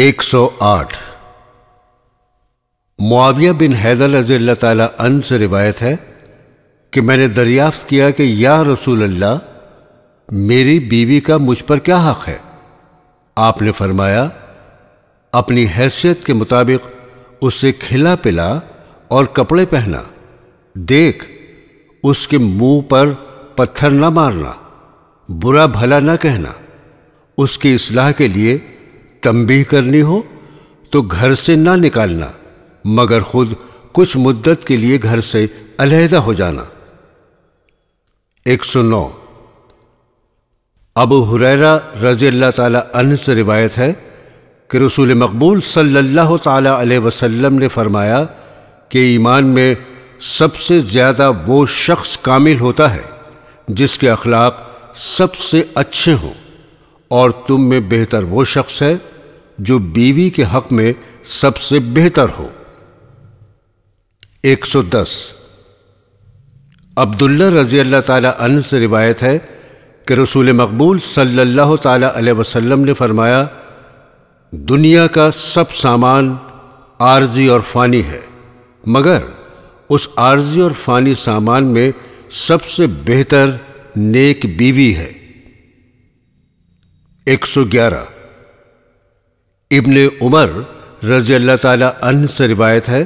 108 मुआविया बिन हैदर रजील्ला तन से रिवायत है कि मैंने दरियाफ्त किया कि या रसूल अल्लाह मेरी बीवी का मुझ पर क्या हक है आपने फरमाया अपनी हैसियत के मुताबिक उसे खिला पिला और कपड़े पहना देख उसके मुंह पर पत्थर न मारना बुरा भला न कहना उसकी इसलाह के लिए तंबी करनी हो तो घर से ना निकालना मगर खुद कुछ मुद्दत के लिए घर से अलहदा हो जाना 109 अबू हुरैरा रजी अल्लाह अन से रिवायत है कि रसूल मकबूल सल्लल्लाहु अलैहि वसल्लम ने फरमाया कि ईमान में सबसे ज़्यादा वो शख्स कामिल होता है जिसके अखलाक सबसे अच्छे हों और तुम में बेहतर वो शख्स है जो बीवी के हक में सबसे बेहतर हो 110 अब्दुल्ला रजी अल्लाह ताला से रिवायत है कि रसूल मकबूल सल्लल्लाहु ताला अलैहि वसल्लम ने फरमाया दुनिया का सब सामान आर्जी और फानी है मगर उस आर्जी और फानी सामान में सबसे बेहतर नेक बीवी है 111 इब्न उमर रजी अल्लाह तन से रिवायत है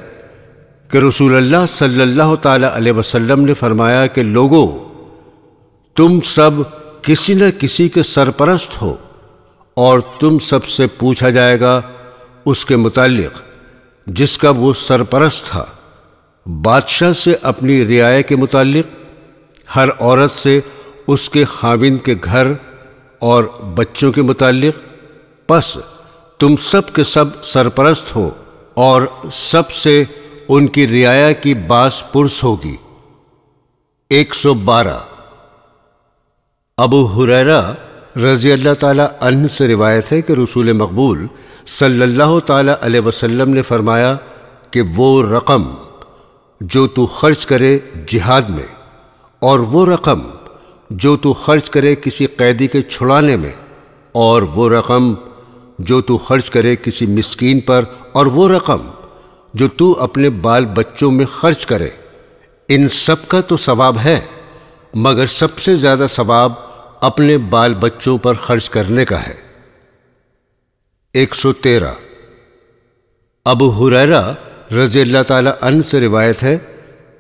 कि अल्लाह सल्लल्लाहु अलैहि वसल्लम ने फरमाया कि लोगों तुम सब किसी न किसी के सरपरस्त हो और तुम सब से पूछा जाएगा उसके मुतालिक जिसका वो सरपरस्त था बादशाह से अपनी रियाया के मुतालिक हर औरत से उसके खाविंद के घर और बच्चों के मुतालिक बस तुम सब के सब सरपरस्त हो और सबसे उनकी रियाया की बास पुरुष होगी 112 अबू हुरैरा रजी अल्लाह तन से रिवायत है कि रसूल मकबूल सल्लल्लाहु ताली वसल्लम ने फरमाया कि वो रकम जो तू खर्च करे जिहाद में और वो रकम जो तू खर्च करे किसी कैदी के छुड़ाने में और वो रकम जो तू खर्च करे किसी मिस्कीन पर और वो रकम जो तू अपने बाल बच्चों में खर्च करे इन सब का तो सवाब है मगर सबसे ज़्यादा सवाब अपने बाल बच्चों पर खर्च करने का है 113 अबू हुरैरा रज़ी अल्लाह अन से रिवायत है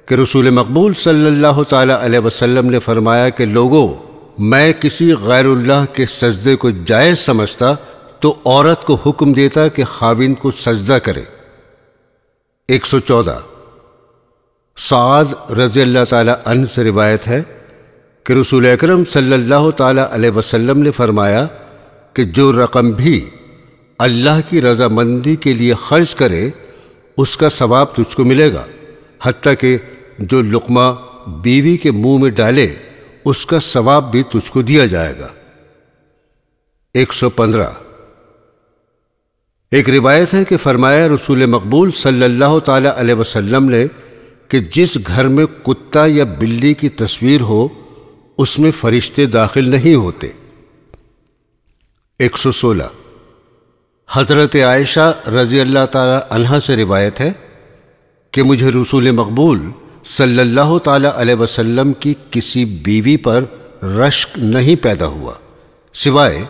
कि रसूल मकबूल सल्लल्लाहु अलैहि वसल्लम ने फरमाया कि लोगों मैं किसी गैरुल्लाह के सजदे को जायज़ समझता तो औरत को हुक्म देता कि खाविंद को सजदा करे 114 साद रज़ी अल्लाह ताली से रिवायत है कि रसूल अक्रम सल्लल्लाहु वसल्लम ने फरमाया कि जो रकम भी अल्लाह की रजामंदी के लिए खर्च करे उसका सवाब तुझको मिलेगा हती कि जो लुकमा बीवी के मुंह में डाले उसका सवाब भी तुझको दिया जाएगा 115 एक रिवायत है कि फरमाया रसूल मकबूल सल्लल्लाहु अलैहि वसल्लम ने कि जिस घर में कुत्ता या बिल्ली की तस्वीर हो उसमें फरिश्ते दाखिल नहीं होते 116 हज़रत आयशा रज़ी अल्लाह तला से रिवायत है कि मुझे रसूल मकबूल सल्लल्लाहु अलैहि वसल्लम की किसी बीवी पर रश्क नहीं पैदा हुआ सिवाय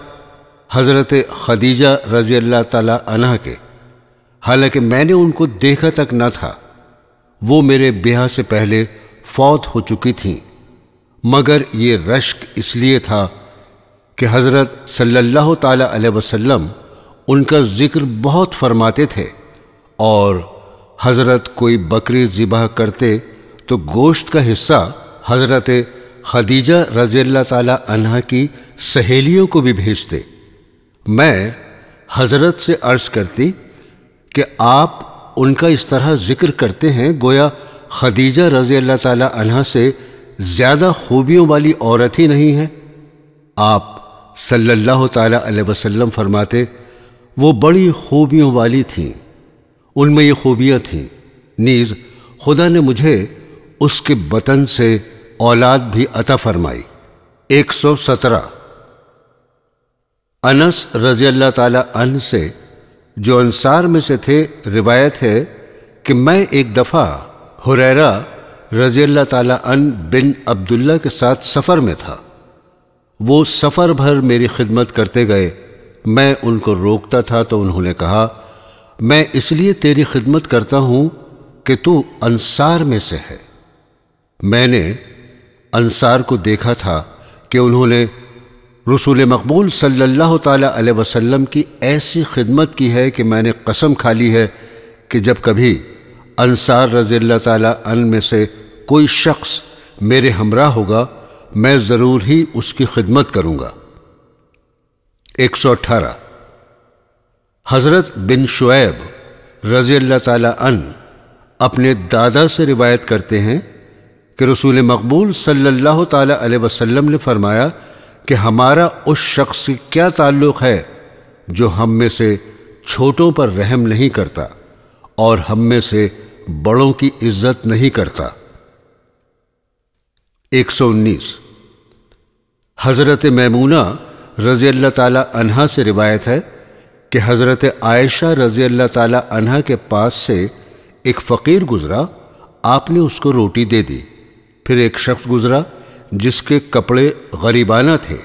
हज़रत खदीजा रज़ी अल्लाह अनह के हालांकि मैंने उनको देखा तक न था वो मेरे ब्याह से पहले फौत हो चुकी थीं मगर ये रश्क इसलिए था कि हज़रत सल्लल्लाहु अलैहि वसल्लम उनका ज़िक्र बहुत फरमाते थे और हज़रत कोई बकरी ज़िबा करते तो गोश्त का हिस्सा हज़रत खदीजा रजील्ला तला की सहेलियों को भी भेजते मैं हजरत से अर्ज करती कि आप उनका इस तरह जिक्र करते हैं गोया खदीजा रजी अल्लाह ताला से ज़्यादा खूबियों वाली औरत ही नहीं है आप सल्लल्लाहु ताला अलैहि वसल्लम फरमाते वो बड़ी खूबियों वाली थीं उनमें ये खूबियाँ थीं नीज़ खुदा ने मुझे उसके बतन से औलाद भी अता फरमाई एक सौ सत्रह अनस रजी अल्लाह अन से जो अंसार में से थे रिवायत है कि मैं एक दफ़ा हुरैरा रजी अल्लाह तन बिन अब्दुल्ला के साथ सफ़र में था वो सफ़र भर मेरी खिदमत करते गए मैं उनको रोकता था तो उन्होंने कहा मैं इसलिए तेरी खिदमत करता हूँ कि तू अंसार में से है मैंने अंसार को देखा था कि उन्होंने रसूल मकबूल सल्लल्लाहु अलैहि वसल्लम की ऐसी खिदमत की है कि मैंने कसम खा ली है कि जब कभी अनसार रजील तन में से कोई शख्स मेरे हमरा होगा मैं ज़रूर ही उसकी खिदमत करूँगा एक सौ अठारह हज़रत बिन शुएब रज़ी तन अपने दादा से रिवायत करते हैं कि रसूल मकबूल सल्ला वसम ने फरमाया कि हमारा उस शख्स से क्या ताल्लुक़ है जो हम में से छोटों पर रहम नहीं करता और हम में से बड़ों की इज्जत नहीं करता 119 हज़रत मैमूना रज़ी अल्लाह ताला अनहा से रिवायत है कि हज़रत आयशा रज़ी अल्लाह ताला अनहा के पास से एक फ़कीर गुज़रा आपने उसको रोटी दे दी फिर एक शख्स गुज़रा जिसके कपड़े गरीबाना थे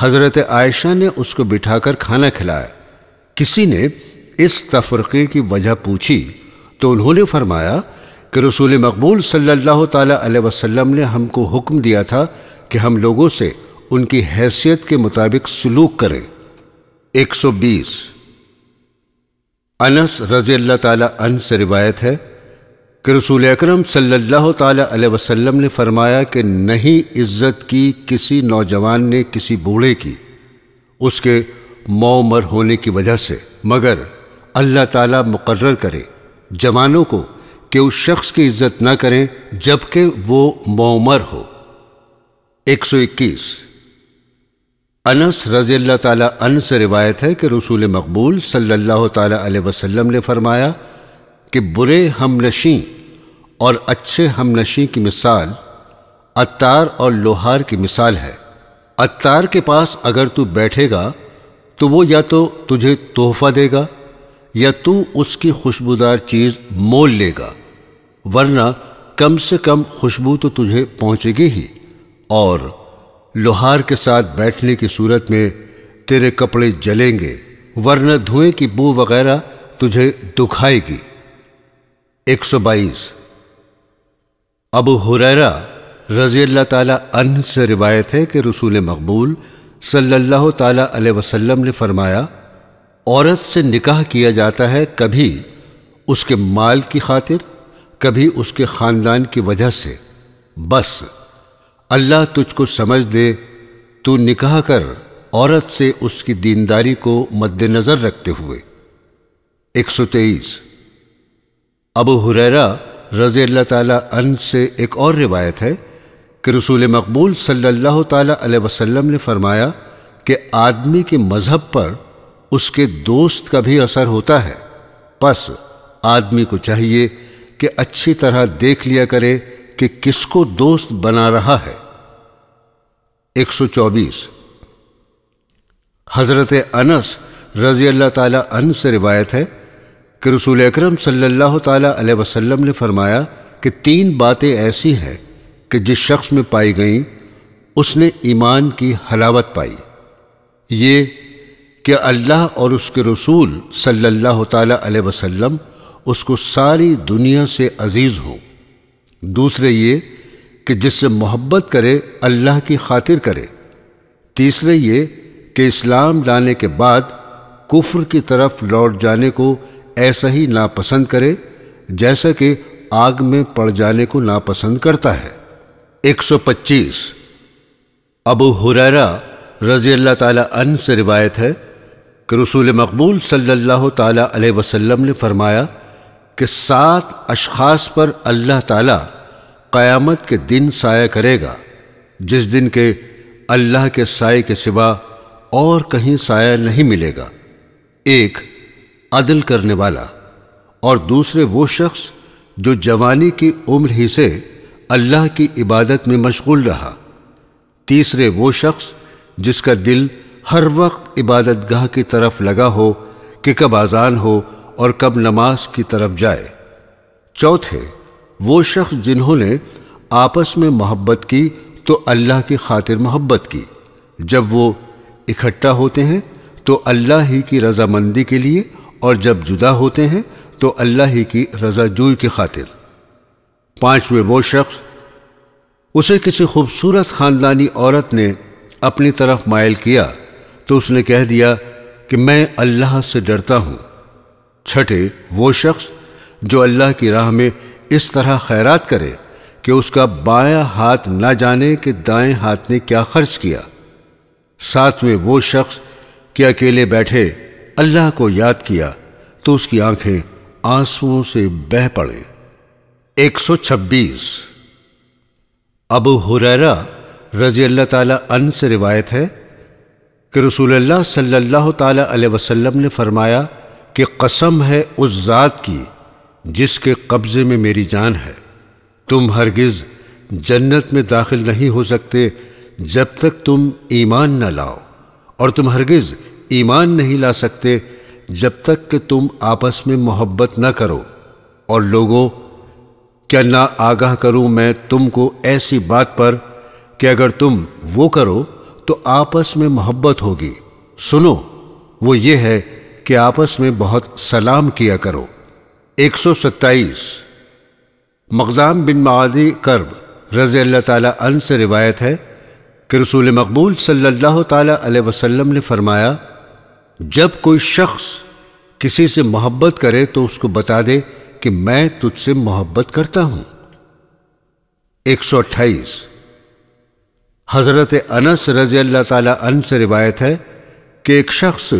हज़रत आयशा ने उसको बिठाकर खाना खिलाया किसी ने इस तफरक़े की वजह पूछी तो उन्होंने फरमाया कि रसूल मकबूल सल्लल्लाहु अलैहि वसल्लम ने हमको हुक्म दिया था कि हम लोगों से उनकी हैसियत के मुताबिक सलूक करें 120 अनस रजी अल्लाह से रिवायत है कि रसूल अक्रम सल्लल्लाहु अलैहि ने फरमाया कि नहीं इज़्ज़त की किसी नौजवान ने किसी बूढ़े की उसके मोमर होने की वजह से मगर अल्लाह ताला मुकर्र करे जवानों को कि उस शख्स की इज्जत ना करें जबकि वो मोमर हो 121 अनस रजी अल्लाह तन से रिवायत है कि रसूल मकबूल सल्ला अलैहि ने फरमाया कि बुरे हमनशी और अच्छे हमनशी की मिसाल अतार और लोहार की मिसाल है अतार के पास अगर तू बैठेगा तो वो या तो तुझे तोहफा देगा या तू उसकी खुशबूदार चीज़ मोल लेगा वरना कम से कम खुशबू तो तुझे पहुँचेगी ही और लोहार के साथ बैठने की सूरत में तेरे कपड़े जलेंगे वरना धुएं की बू वगैरह तुझे दुखाएगी 122 अब हुररा रजी अल्लाह तन से रिवायत है कि रसूल मकबूल सल्लल्लाहु अलैहि वसल्लम ने फरमाया औरत से निकाह किया जाता है कभी उसके माल की खातिर कभी उसके ख़ानदान की वजह से बस अल्लाह तुझको समझ दे तू निकाह कर औरत से उसकी दीनदारी को मद्देनज़र रखते हुए 123 अबू हुररा रज़ी अल्लाह तन से एक और रिवायत है कि रसूल मकबूल सल्लल्लाहु अलैहि वसल्लम ने फरमाया कि आदमी के मज़हब पर उसके दोस्त का भी असर होता है बस आदमी को चाहिए कि अच्छी तरह देख लिया करे कि किसको दोस्त बना रहा है 124 हज़रत अनस रज़ी अल्लाह तन से रिवायत है कि रसूल अक्रम सल्लल्लाहु अलैहि ने फरमाया कि तीन बातें ऐसी हैं कि जिस शख्स में पाई गईं उसने ईमान की हलावत पाई ये कि अल्लाह और उसके रसूल सल्लल्लाहु अलैहि वसल्लम उसको सारी दुनिया से अजीज़ हो दूसरे ये कि जिससे मोहब्बत करे अल्लाह की खातिर करे तीसरे ये कि इस्लाम लाने के बाद कुफ्र की तरफ लौट जाने को ऐसा ही नापसंद करे जैसा कि आग में पड़ जाने को नापसंद करता है 125 अबू हुरैरा रजी अल्लाह तन से रिवायत है कि रसूल मकबूल सल्लल्लाहु ताला अलैहि वसल्लम ने फरमाया कि सात अशखास पर अल्लाह ताला क़यामत के दिन साया करेगा जिस दिन के अल्लाह के साय के सिवा और कहीं साया नहीं मिलेगा एक अदल करने वाला और दूसरे वो शख्स जो जवानी की उम्र ही से अल्लाह की इबादत में मशगूल रहा तीसरे वो शख्स जिसका दिल हर वक्त इबादत गाह की तरफ लगा हो कि कब आज़ान हो और कब नमाज की तरफ जाए चौथे वो शख्स जिन्होंने आपस में मोहब्बत की तो अल्लाह की खातिर मोहब्बत की जब वो इकट्ठा होते हैं तो अल्लाह ही की रजामंदी के लिए और जब जुदा होते हैं तो अल्लाह ही की रजा जुई की खातिर पांचवें वो शख्स उसे किसी खूबसूरत ख़ानदानी औरत ने अपनी तरफ मायल किया तो उसने कह दिया कि मैं अल्लाह से डरता हूं छठे वो शख्स जो अल्लाह की राह में इस तरह खैरात करे कि उसका बाया हाथ ना जाने कि दाएं हाथ ने क्या खर्च किया सातवें वो शख्स कि अकेले बैठे अल्लाह को याद किया तो उसकी आंखें आंसुओं से बह पड़े 126 अबू हुरैरा रजी अल्लाह ताला अन से रिवायत है कि रसूलुल्लाह सल्लल्लाहु ताला अलैहि वसल्लम ने फरमाया कि कसम है उस ज़ात की जिसके कब्ज़े में मेरी जान है तुम हरगिज़ जन्नत में दाखिल नहीं हो सकते जब तक तुम ईमान न लाओ और तुम हरगिज़ ईमान नहीं ला सकते जब तक कि तुम आपस में मोहब्बत न करो और लोगों क्या ना आगाह करूं मैं तुमको ऐसी बात पर कि अगर तुम वो करो तो आपस में मोहब्बत होगी सुनो वो ये है कि आपस में बहुत सलाम किया करो 127 मकदाम बिन मादी कर्ब रज़ी अल्लाह ताला अन से रिवायत है कि रसूल मकबूल सल्लल्लाहु ताला अलैहि वसल्लम ने फरमाया जब कोई शख्स किसी से मोहब्बत करे तो उसको बता दे कि मैं तुझसे मोहब्बत करता हूं 128 हजरत अनस रजी अल्लाह अन से रिवायत है कि एक शख्स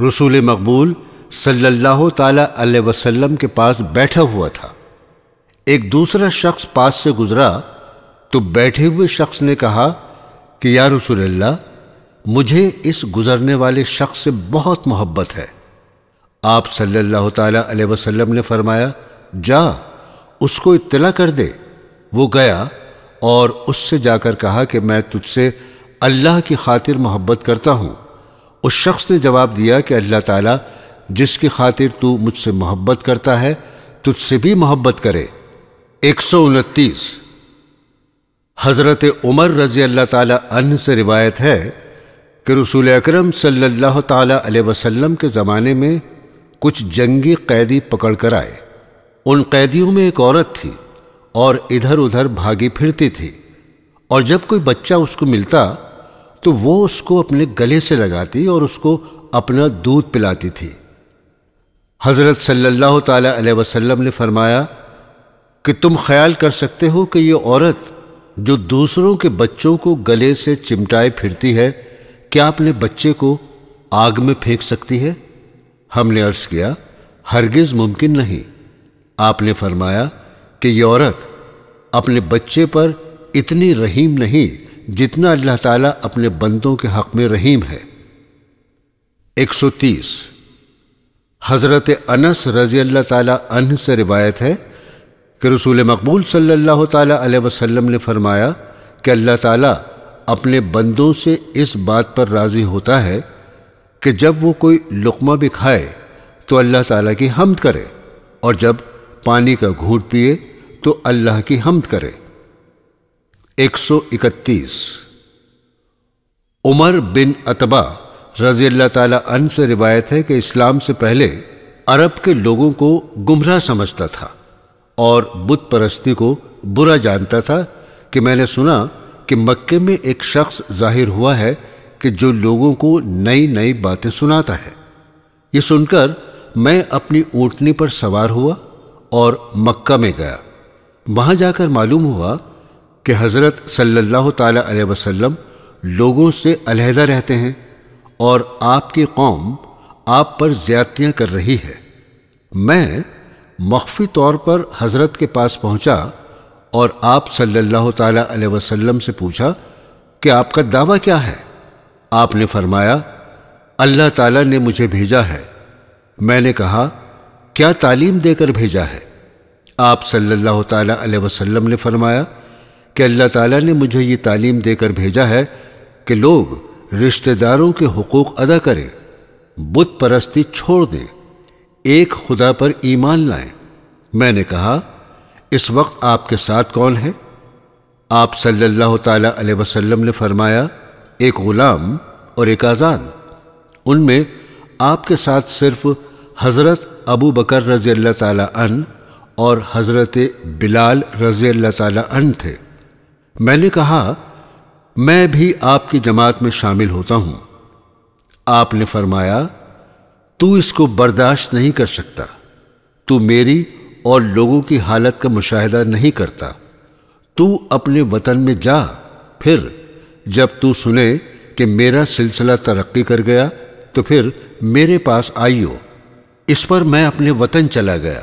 रसूल मकबूल सल्लल्लाहु ताला वसल्लम के पास बैठा हुआ था एक दूसरा शख्स पास से गुजरा तो बैठे हुए शख्स ने कहा कि या रसूल अल्लाह मुझे इस गुज़रने वाले शख्स से बहुत मोहब्बत है आप सल्लल्लाहु अलैहि वसल्लम ने फरमाया जा उसको इतला कर दे वो गया और उससे जाकर कहा कि मैं तुझसे अल्लाह की खातिर मोहब्बत करता हूँ उस शख्स ने जवाब दिया कि अल्लाह ताला जिसकी खातिर तू मुझसे मोहब्बत करता है तुझसे भी मोहब्बत करे एक सौ उनतीस हज़रत उमर रज़ी अल्लाह ताला अन्ह से रिवायत है कि रसूल अक्रम सल्लल्लाहु अलैहि वसल्लम के ज़माने में कुछ जंगी कैदी पकड़ कर आए उन कैदियों में एक औरत थी और इधर उधर भागी फिरती थी और जब कोई बच्चा उसको मिलता तो वो उसको अपने गले से लगाती और उसको अपना दूध पिलाती थी हज़रत सल्लल्लाहु सल्ला वसल्लम ने फरमाया कि तुम ख्याल कर सकते हो कि ये औरत जो दूसरों के बच्चों को गले से चिमटाए फिरती है क्या अपने बच्चे को आग में फेंक सकती है हमने अर्ज किया हरगिज मुमकिन नहीं आपने फरमाया कि ये औरत अपने बच्चे पर इतनी रहीम नहीं जितना अल्लाह ताला अपने बंदों के हक में रहीम है 130 हज़रत अनस रज़ी अल्लाह ताला अन से रिवायत है कि रसूल मकबूल सल्लल्लाहु अलैहि वसल्लम ने फरमाया कि अल्लाह ताला अपने बंदों से इस बात पर राज़ी होता है कि जब वो कोई लुकमा भी खाए तो अल्लाह ताला की हमद करे और जब पानी का घूट पिए तो अल्लाह की हमद करे 131 उमर बिन अतबा रजी अल्लाह अन से रिवायत है कि इस्लाम से पहले अरब के लोगों को गुमराह समझता था और बुत परस्ती को बुरा जानता था कि मैंने सुना कि मक्के में एक शख्स जाहिर हुआ है कि जो लोगों को नई नई बातें सुनाता है ये सुनकर मैं अपनी ऊँटनी पर सवार हुआ और मक्का में गया वहाँ जाकर मालूम हुआ कि हज़रत सल्लल्लाहु सल्ला वसल्लम लोगों से अलहदा रहते हैं और आपकी कौम आप पर ज़्यादतियाँ कर रही है मैं मख्फी तौर पर हज़रत के पास पहुँचा और आप सल्लल्लाहु ताला अलैहि वसल्लम से पूछा कि आपका दावा क्या है आपने फरमाया अल्लाह ताला ने मुझे भेजा है मैंने कहा क्या तालीम देकर भेजा है आप सल्लल्लाहु ताला अलैहि वसल्लम ने फरमाया कि अल्लाह ताला ने मुझे ये तालीम देकर भेजा है कि लोग रिश्तेदारों के हकूक़ अदा करें बुत परस्ती छोड़ दें एक खुदा पर ईमान लाएं मैंने कहा इस वक्त आपके साथ कौन है आप सल्लल्लाहु ताला अलैहि वसल्लम ने फरमाया एक ग़ुलाम और एक आज़ाद उनमें आपके साथ सिर्फ हज़रत अबू बकर रज़ी अल्लाह ताला अन और हज़रत बिलाल रज़ी अल्लाह ताला अन थे मैंने कहा मैं भी आपकी जमात में शामिल होता हूँ आपने फरमाया तू इसको बर्दाश्त नहीं कर सकता तू मेरी और लोगों की हालत का मुशाहिदा नहीं करता तू अपने वतन में जा फिर जब तू सुने कि मेरा सिलसिला तरक्की कर गया तो फिर मेरे पास आइयो इस पर मैं अपने वतन चला गया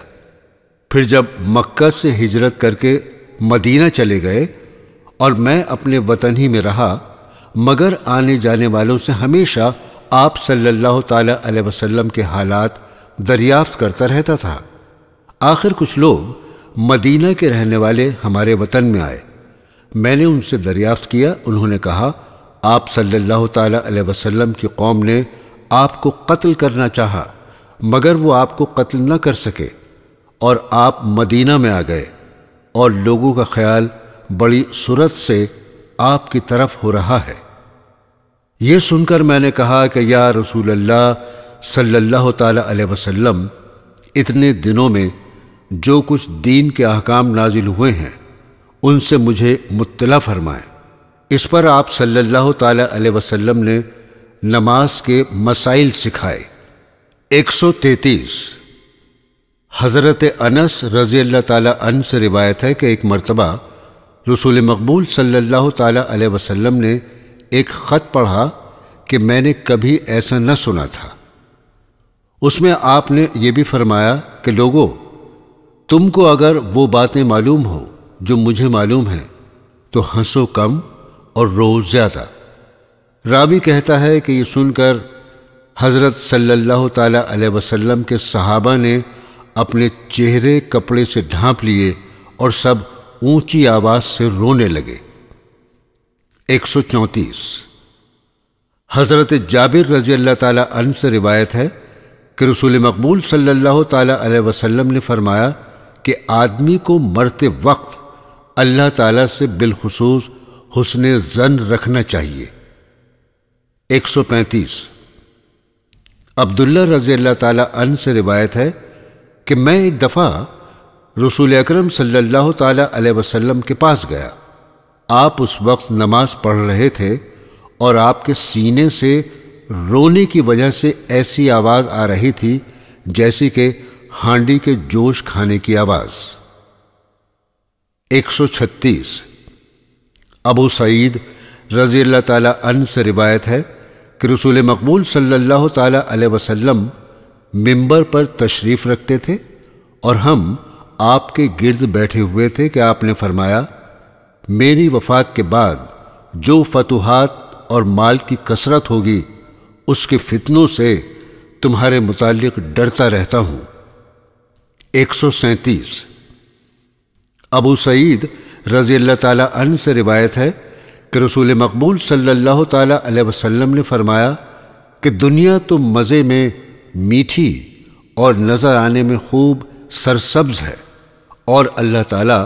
फिर जब मक्का से हिजरत करके मदीना चले गए और मैं अपने वतन ही में रहा मगर आने जाने वालों से हमेशा आप सल्लल्लाहु अलैहि वसल्लम के हालात दरियाफ्त करता रहता था आखिर कुछ लोग मदीना के रहने वाले हमारे वतन में आए मैंने उनसे दरियाफ्त किया उन्होंने कहा आप सल्लल्लाहु अलैहि वसल्लम की कौम ने आपको कत्ल करना चाहा मगर वो आपको कत्ल न कर सके और आप मदीना में आ गए और लोगों का ख्याल बड़ी सूरत से आपकी तरफ हो रहा है ये सुनकर मैंने कहा कि या रसूल अल्लाह सल्लल्लाहु वसल्लम इतने दिनों में जो कुछ दीन के अहकाम नाजिल हुए हैं उनसे मुझे मुतला फरमाएं इस पर आप सल्लल्लाहु अलैहि वसल्लम ने नमाज के मसाइल सिखाए 133 हज़रत अनस रज़ी अल्लाह ताला अन से रिवायत है कि एक मरतबा रसूल मकबूल सल्लल्लाहु अलैहि वसल्लम ने एक ख़त पढ़ा कि मैंने कभी ऐसा न सुना था उसमें आपने ये भी फरमाया कि लोगों तुमको अगर वो बातें मालूम हो जो मुझे मालूम है तो हंसो कम और रो ज़्यादा रावी कहता है कि ये सुनकर हज़रत सल्लल्लाहु अलैहि वसल्लम के सहाबा ने अपने चेहरे कपड़े से ढांप लिए और सब ऊंची आवाज़ से रोने लगे 134 हज़रत जाबिर रजी अल्लाह ताला से रिवायत है कि रसूल मकबूल सल्लल्लाहु अलैहि वसल्लम ने फरमाया कि आदमी को मरते वक्त अल्लाह ताला से बिलखसूस हुसन जन रखना चाहिए 135 अब्दुल्ला रजी अल्लाह तला अन से रिवायत है कि मैं एक दफ़ा रसूल अक्रम सम के पास गया आप उस वक्त नमाज पढ़ रहे थे और आपके सीने से रोने की वजह से ऐसी आवाज़ आ रही थी जैसी कि हांडी के जोश खाने की आवाज 136 अबू सईद रजी अल्लाह ताला अन से रिवायत है कि रसूल मकबूल सल्लल्लाहु ताला अलैहि वसल्लम मिंबर पर तशरीफ़ रखते थे और हम आपके गिर्द बैठे हुए थे कि आपने फरमाया मेरी वफात के बाद जो फतुहात और माल की कसरत होगी उसके फितनों से तुम्हारे मुतालिक डरता रहता हूँ एक सौ सैंतीस अबू सईद रजी अल्लाह अन से रिवायत है कि रसूल मकबूल सल्लल्लाहु अलैहि वसल्लम ने फरमाया कि दुनिया तो मज़े में मीठी और नज़र आने में खूब सरसब्ज है और अल्लाह ताला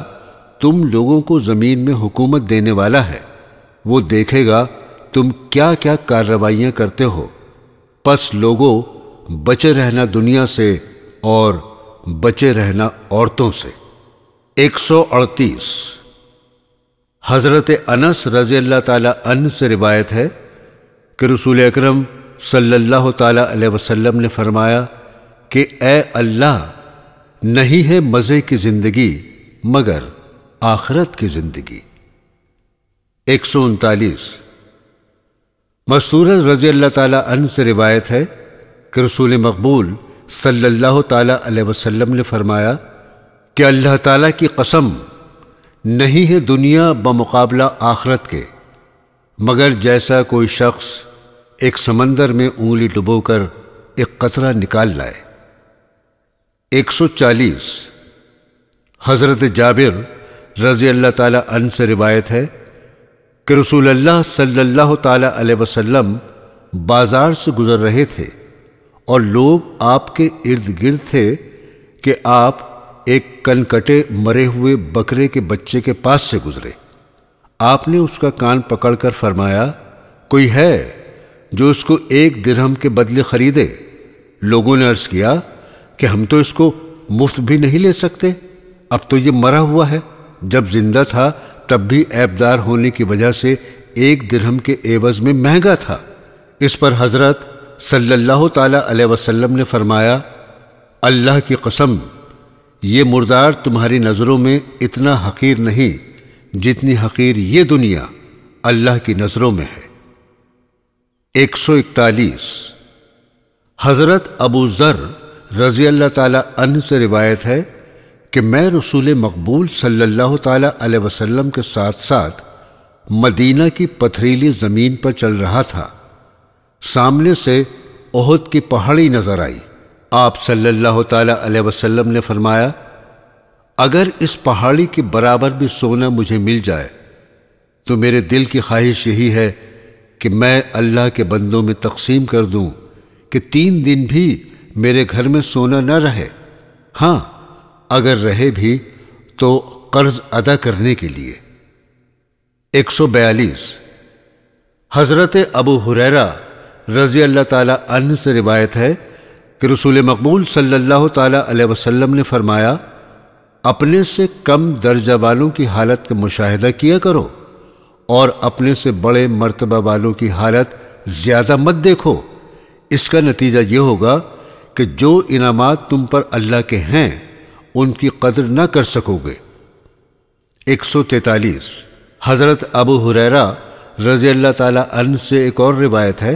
तुम लोगों को ज़मीन में हुकूमत देने वाला है वो देखेगा तुम क्या क्या कार्रवाइयाँ करते हो बस लोगों बचे रहना दुनिया से और बचे रहना औरतों से 138 हज़रत अनस रज़ी अल्लाह अन से रिवायत है कि रसूल अक्रम सल्लल्लाहु अलैहि वसल्लम ने फरमाया कि ए अल्लाह नहीं है मज़े की ज़िंदगी मगर आखरत की ज़िंदगी एक सौ उनतालीस मसूरत रज़ी अल्लाह तन से रिवायत है कि रसूल मकबूल सल्लल्लाहु ताला वसल्लम ने फरमाया कि अल्लाह ताला की कसम नहीं है दुनिया बमक़ाबला आखरत के मगर जैसा कोई शख्स एक समंदर में उंगली डुबोकर एक कतरा निकाल लाए 140 हज़रत जाबिर रज़ी अल्लाह ताला अन से रिवायत है कि रसूल अल्लाह सल्लल्लाहु ताला अलैहि वसल्लम बाज़ार से गुज़र रहे थे और लोग आपके इर्द गिर्द थे कि आप एक कनकटे मरे हुए बकरे के बच्चे के पास से गुजरे आपने उसका कान पकड़कर फरमाया कोई है जो इसको एक दिरहम के बदले खरीदे लोगों ने अर्ज किया कि हम तो इसको मुफ्त भी नहीं ले सकते अब तो ये मरा हुआ है जब जिंदा था तब भी ऐबदार होने की वजह से एक दिरहम के एवज में महंगा था इस पर हजरत सल्लल्लाहु अलैहि वसल्लम ने फरमाया अल्लाह की कसम ये मुर्दार तुम्हारी नज़रों में इतना हकीर नहीं जितनी हकीर ये दुनिया अल्लाह की नज़रों में है 141 हज़रत अबू ज़र रज़ी अल्लाह तन से रिवायत है कि मैं रसूल मकबूल सल्लल्लाहु अलैहि वसल्लम के साथ साथ मदीना की पथरीली ज़मीन पर चल रहा था सामने से ओहद की पहाड़ी नज़र आई आप सल्लल्लाहु अलैहि वसल्लम ने फरमाया अगर इस पहाड़ी के बराबर भी सोना मुझे मिल जाए तो मेरे दिल की ख्वाहिश यही है कि मैं अल्लाह के बंदों में तकसीम कर दूं कि तीन दिन भी मेरे घर में सोना न रहे हाँ अगर रहे भी तो कर्ज अदा करने के लिए 142 हज़रत अबू हुरैरा रज़ी अल्लाह ताली से रिवायत है कि रसूल मकबूल सल्लल्लाहु अलैहि वसल्लम ने फरमाया अपने से कम दर्जा वालों की हालत का मुशाहिदा किया करो और अपने से बड़े मर्तबा वालों की हालत ज़्यादा मत देखो इसका नतीजा ये होगा कि जो इनामात तुम पर अल्लाह के हैं उनकी कदर ना कर सकोगे तैतालीस हज़रत अबू हुरैरा रज़ी अल्लाह ताला से एक और रिवायत है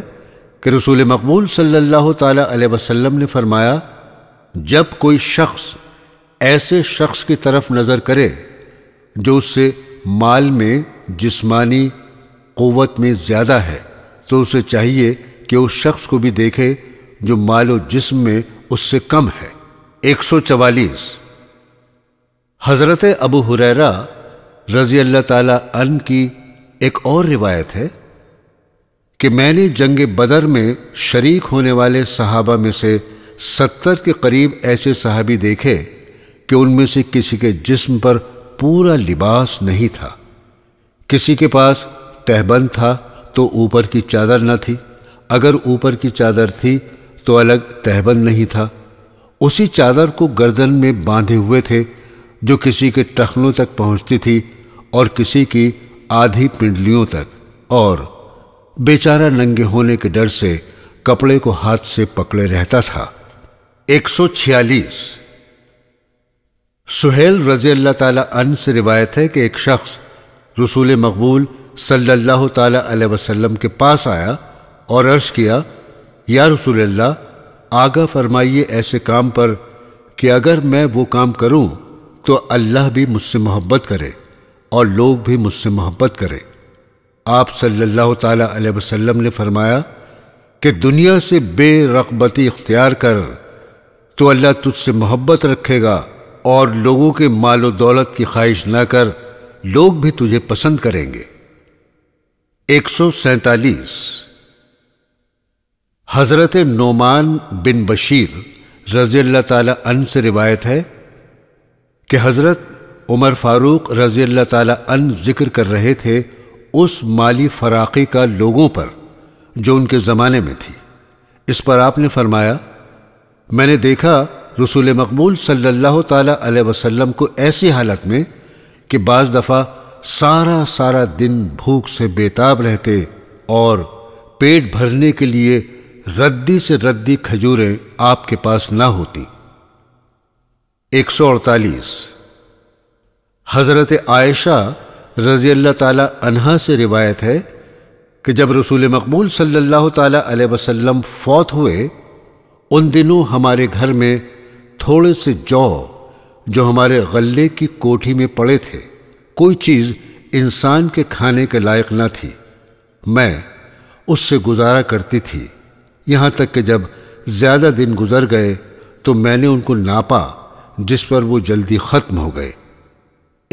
कि रसूल मकबूल सल्लल्लाहु अलैहि वसल्लम ने फरमाया जब कोई शख्स ऐसे शख्स की तरफ नज़र करे जो उससे माल में जिस्मानी क़वत में ज़्यादा है तो उसे चाहिए कि उस शख्स को भी देखे जो माल और जिस्म में उससे कम है एक सौ चवालीस हज़रत अबू हुररा रज़ी अल्लाह ताला अन की एक और रिवायत है कि मैंने जंग बदर में शरीक होने वाले सहाबा में से सत्तर के करीब ऐसे सहाबी देखे कि उनमें से किसी के जिस्म पर पूरा लिबास नहीं था किसी के पास तहबंद था तो ऊपर की चादर न थी अगर ऊपर की चादर थी तो अलग तहबंद नहीं था उसी चादर को गर्दन में बांधे हुए थे जो किसी के टखनों तक पहुंचती थी और किसी की आधी पिंडलियों तक और बेचारा नंगे होने के डर से कपड़े को हाथ से पकड़े रहता था 146 सुहेल रजी अल्लाह ताला अन से रिवायत है कि एक शख्स रसूल मकबूल सल्लल्लाहु ताला अलैहि वसल्लम के पास आया और अर्ज़ किया या रसूल अल्लाह आगा फरमाइए ऐसे काम पर कि अगर मैं वो काम करूं तो अल्लाह भी मुझसे मोहब्बत करे और लोग भी मुझसे मोहब्बत करें आप सल्लल्लाहु ताला अलैहि वसल्लम ने फरमाया कि दुनिया से बेरगबती इख्तियार कर तो अल्लाह तुझसे मोहब्बत रखेगा और लोगों के माल और दौलत की ख्वाहिश ना कर लोग भी तुझे पसंद करेंगे एक सौ सैतालीस हज़रत नोमान बिन बशीर रज़ी अल्लाह तन से रिवायत है कि हज़रत उमर फ़ारूक रज़ी अल्लाह तन जिक्र कर रहे थे उस माली फराकी का लोगों पर जो उनके ज़माने में थी इस पर आपने फरमाया मैंने देखा रसूल मकबूल सल्लल्लाहु अलैहि वसल्लम को ऐसी हालत में कि बाज़ दफ़ा सारा सारा दिन भूख से बेताब रहते और पेट भरने के लिए रद्दी से रद्दी खजूरें आपके पास ना होती एक सौ अड़तालीस हज़रत आयशा रज़ी अल्लाह तहा से रिवायत है कि जब रसूल मकबूल सल्ला तसम फौत हुए उन दिनों हमारे घर में थोड़े से जौ जो हमारे गले की कोठी में पड़े थे कोई चीज़ इंसान के खाने के लायक न थी मैं उससे गुजारा करती थी यहाँ तक कि जब ज़्यादा दिन गुजर गए तो मैंने उनको नापा जिस पर वो जल्दी ख़त्म हो गए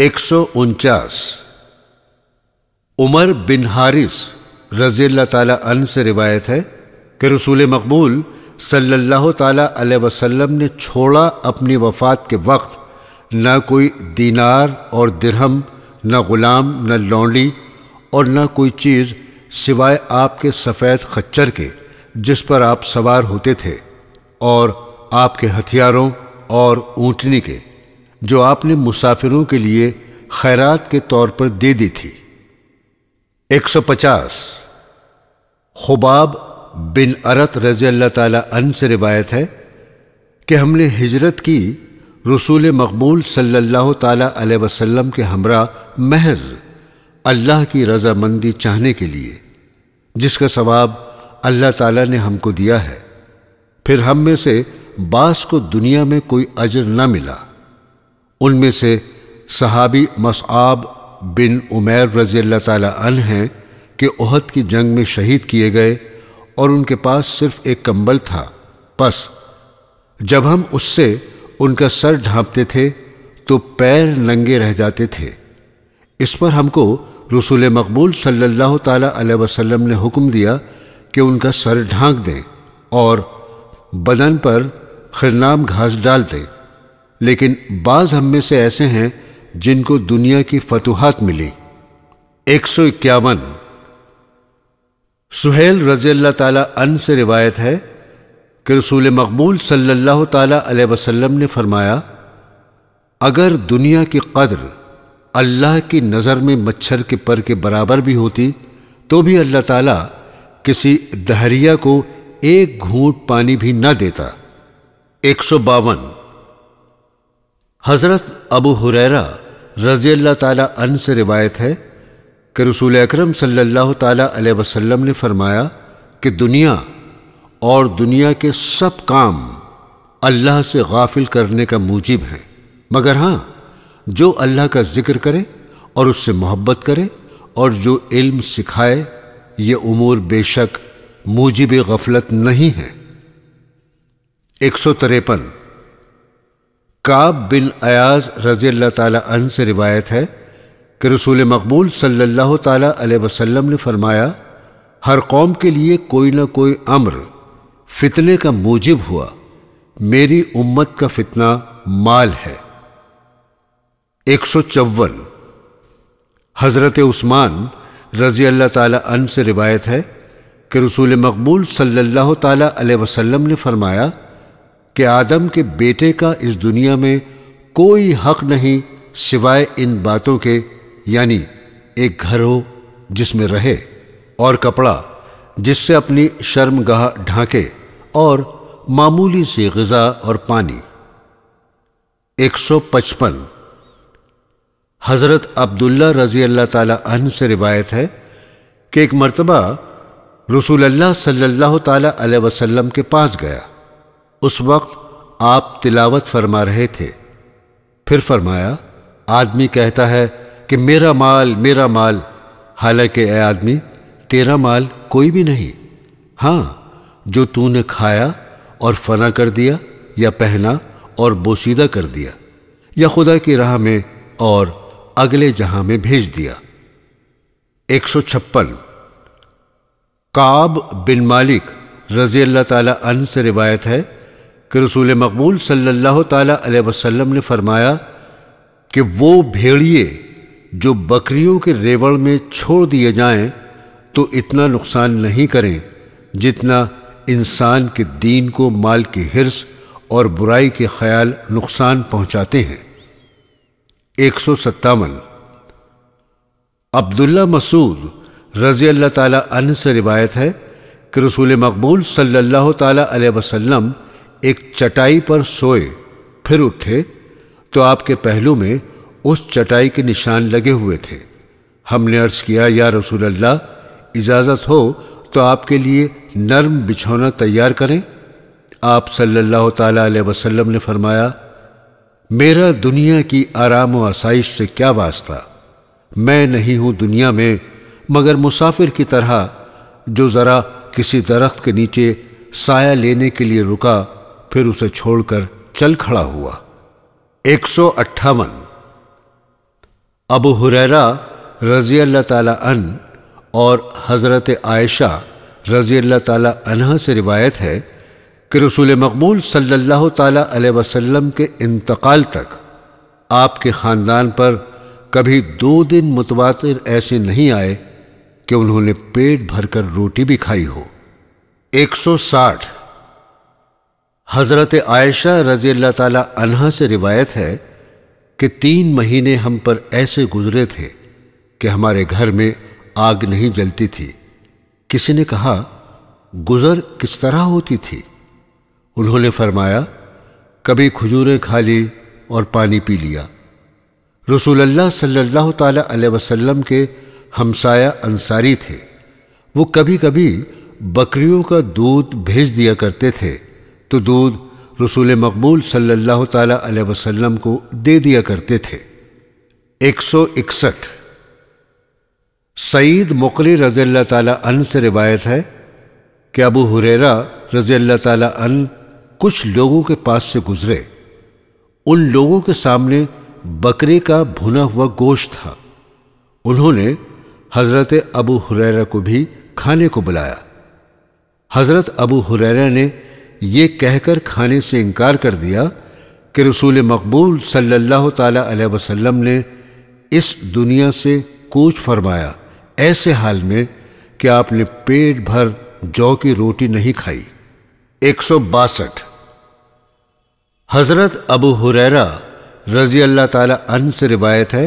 एक सौ उनचास उमर बिन हारिस रजील्ला तन से रिवायत है कि रसूल मकबूल सल्लल्लाहु ताला वसल्लम ने छोड़ा अपनी वफ़ात के वक्त न कोई दीनार और दिरहम न ग़ुलाम न लौंडी और न कोई चीज़ सिवाय आपके सफ़ेद खच्चर के जिस पर आप सवार होते थे और आपके हथियारों और ऊँटनी के जो आपने मुसाफिरों के लिए खैरात के तौर पर दे दी थी 150 खुबाब बिन अरत रजी अल्लाह अन से रिवायत है कि हमने हिजरत की रसूल मकबूल सल्लल्लाहु अलैहि वसल्लम के हमरा महज अल्लाह की रजामंदी चाहने के लिए जिसका सवाब अल्लाह ताला ने हमको दिया है फिर हम में से बास को दुनिया में कोई अजर न मिला उनमें से सहाबी मसआब बिन उमैर रज़ी अल्लाह ताली हैं कि ओहद की जंग में शहीद किए गए और उनके पास सिर्फ एक कंबल था बस जब हम उससे उनका सर ढांपते थे तो पैर नंगे रह जाते थे इस पर हमको रसूल मकबूल सल्लल्लाहु ताला वसल्लम ने हुक्म दिया कि उनका सर ढांक दें और बदन पर खरनाम घास डाल दें लेकिन बाज़ हम में से ऐसे हैं जिनको दुनिया की फतुहात मिली एक सौ इक्यावन सुहेल रजील्ला अन से रिवायत है कि रसूल मकबूल सल्लल्लाहु ताली वसल्लम ने फरमाया अगर दुनिया की कदर अल्लाह की नज़र में मच्छर के पर के बराबर भी होती तो भी अल्लाह ताला किसी दहरिया को एक घूंट पानी भी ना देता एक सौ बावन हज़रत अबू हुरैरा रज़ी अल्लाह अन से रिवायत है कि रसूल अक्रम सल्लल्लाहु अलैहि वसल्लम ने फरमाया कि दुनिया और दुनिया के सब काम अल्लाह से गाफिल करने का मूजिब हैं मगर हाँ जो अल्लाह का ज़िक्र करे और उससे मोहब्बत करे और जो इल्म सिखाए ये उमूर बेशक मूजिब गफलत नहीं है एक सौ तिरपन काब बिन अयाज रज़ी अल्लाह तन से रिवायत है कि रसूल मकबूल सल्लल्लाहु अलैहि वसल्लम ने फरमाया हर कौम के लिए कोई ना कोई अम्र फितने का मूजिब हुआ मेरी उम्मत का फितना माल है एक सौ चौवन हज़रत उस्मान रज़ी अल्लाह तन से रिवायत है कि रसूल मकबूल सल्लल्लाहु अलैहि वसल्लम ने फरमाया कि आदम के बेटे का इस दुनिया में कोई हक नहीं सिवाय इन बातों के यानी एक घर हो जिसमें रहे और कपड़ा जिससे अपनी शर्मगाह ढांके और मामूली सी गज़ा और पानी 155 हज़रत अब्दुल्ला रज़ी अल्लाह ताली से रिवायत है कि एक मरतबा रसूल अल्लाह सल्लल्लाहु ताला अलैहि वसल्लम के पास गया उस वक्त आप तिलावत फरमा रहे थे फिर फरमाया आदमी कहता है कि मेरा माल मेरा माल हालांकि ए आदमी तेरा माल कोई भी नहीं हाँ जो तूने खाया और फना कर दिया या पहना और बोसीदा कर दिया या खुदा की राह में और अगले जहां में भेज दिया एक सौ छप्पन काब बिन मालिक रजी अल्लाह तन से रिवायत है कि रसूल मकबूल सल्लल्लाहु अलैहि वसल्लम ने फरमाया कि वो भेड़िए जो बकरियों के रेवड़ में छोड़ दिए जाएं तो इतना नुकसान नहीं करें जितना इंसान के दीन को माल की हिरस और बुराई के ख्याल नुकसान पहुंचाते हैं एक सौ सत्तावन अब्दुल्ला मसूद रज़ी अल्लाह ताला से रिवायत है कि रसूल मकबूल सल्लल्लाहु अलैहि वसल्लम एक चटाई पर सोए फिर उठे तो आपके पहलू में उस चटाई के निशान लगे हुए थे हमने अर्ज किया या रसूल अल्लाह इजाज़त हो तो आपके लिए नर्म बिछौना तैयार करें आप सल्लल्लाहु अलैहि वसल्लम ने फरमाया मेरा दुनिया की आराम व आसाइश से क्या वास्ता मैं नहीं हूँ दुनिया में मगर मुसाफिर की तरह जो ज़रा किसी दरख्त के नीचे साया लेने के लिए रुका फिर उसे छोड़कर चल खड़ा हुआ एक सौ अट्ठावन अबू हुरैरा रजी अल्लाह अन और हज़रत आयशा रजी अल्लाह तह से रिवायत है कि रसूल मकबूल सल्लल्लाहु अलैहि वसल्लम के इंतकाल तक आपके ख़ानदान पर कभी दो दिन मुतवातर ऐसे नहीं आए कि उन्होंने पेट भरकर रोटी भी खाई हो 160 हज़रत आयशा रज़ी अल्लाह ताला अनहा से रिवायत है कि तीन महीने हम पर ऐसे गुजरे थे कि हमारे घर में आग नहीं जलती थी किसी ने कहा गुज़र किस तरह होती थी उन्होंने फरमाया कभी खजूरें खा ली और पानी पी लिया रसूलुल्लाह सल्लल्लाहु ताला अलैहि वसल्लम के हमसाया अंसारी थे वो कभी कभी बकरियों का दूध भेज दिया करते थे तो दूध रसूल मकबूल सल्लल्लाहु अलैहि वसल्लम को दे दिया करते थे एक सौ इकसठ सईद मुकरी रज़ी अल्लाह तन से रिवायत है कि अबू हुरेरा रज़ी अल्लाह अन कुछ लोगों के पास से गुजरे उन लोगों के सामने बकरे का भुना हुआ गोश्त था उन्होंने हज़रत अबू हुरैरा को भी खाने को बुलाया हज़रत अबू हुरैरा ने ये कहकर खाने से इनकार कर दिया कि रसूल मकबूल सल्लल्लाहु अलैहि वसल्लम ने इस दुनिया से कूच फरमाया ऐसे हाल में कि आपने पेट भर जौ की रोटी नहीं खाई एक सौ बासठ हज़रत अबू हुरैरा रज़ी अल्लाह अन से रिवायत है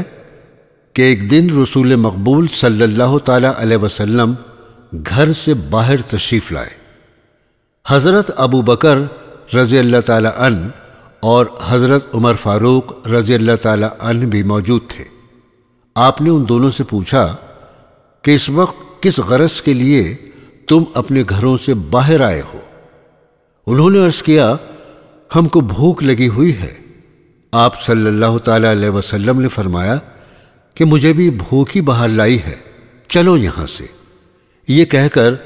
कि एक दिन रसूल मकबूल सल्लल्लाहु अलैहि वसल्लम घर से बाहर तशरीफ़ लाए हज़रत अबू बकर रज़ी तन और हज़रत उमर फ़ारूक रज़ी तन भी मौजूद थे आपने उन दोनों से पूछा कि इस वक्त किस गरज के लिए तुम अपने घरों से बाहर आए हो उन्होंने अर्ज़ किया हमको भूख लगी हुई है आप सल्लल्लाहु अलैहि वसल्लम ने फरमाया कि मुझे भी भूख ही बाहर लाई है चलो यहाँ से ये कहकर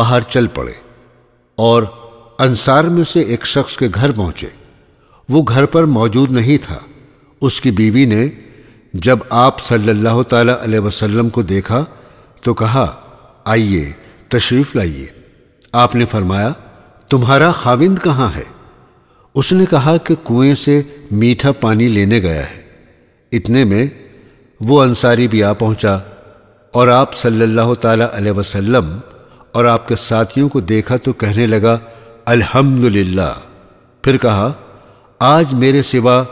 बाहर चल पड़े और अंसार में से एक शख्स के घर पहुंचे वो घर पर मौजूद नहीं था उसकी बीवी ने जब आप सल्लल्लाहु अलैहि वसल्लम को देखा तो कहा आइए तशरीफ़ लाइए आपने फरमाया तुम्हारा खाविंद कहाँ है उसने कहा कि कुएं से मीठा पानी लेने गया है इतने में वो अंसारी भी आ पहुंचा और आप सल्लल्लाहु अलैहि वसल्लम और आपके साथियों को देखा तो कहने लगा अल्हम्दुलिल्लाह फिर कहा आज मेरे सिवा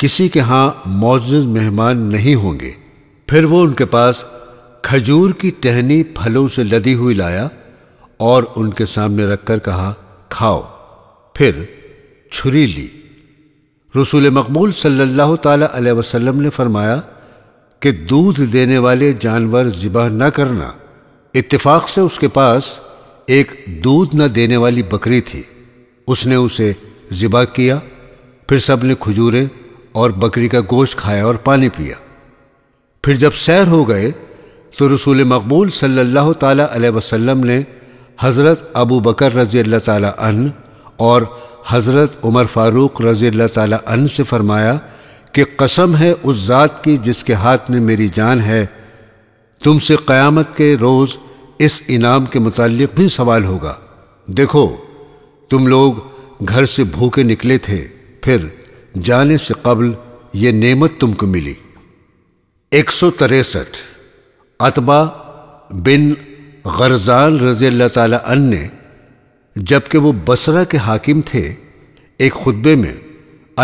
किसी के यहाँ मौजूद मेहमान नहीं होंगे फिर वो उनके पास खजूर की टहनी फलों से लदी हुई लाया और उनके सामने रखकर कहा खाओ फिर छुरी ली रसूल मकबूल सल्लल्लाहु अलैहि वसल्लम ने फरमाया कि दूध देने वाले जानवर ज़िबा न करना इत्तेफाक से उसके पास एक दूध न देने वाली बकरी थी उसने उसे ज़िबा किया फिर सब ने खजूरें और बकरी का गोश्त खाया और पानी पिया फिर जब सैर हो गए तो रसूल मकबूल सल्लल्लाहु अलैहि वसल्लम ने हज़रत अबू बकर रज़ी अल्लाह तन और हज़रत उमर फ़ारूक रज़ी अल्लाह तन से फ़रमाया कि कसम है उस ज़ात की जिसके हाथ में मेरी जान है तुमसे क़यामत के रोज़ इस इनाम के मुतालिक भी सवाल होगा देखो तुम लोग घर से भूखे निकले थे फिर जाने से कबल ये नेमत तुमको मिली एक सौ तिरसठ अतबा बिन गरजाल रज़ी अल्लाह तन ने जबकि वो बसरा के हाकिम थे एक खुतबे में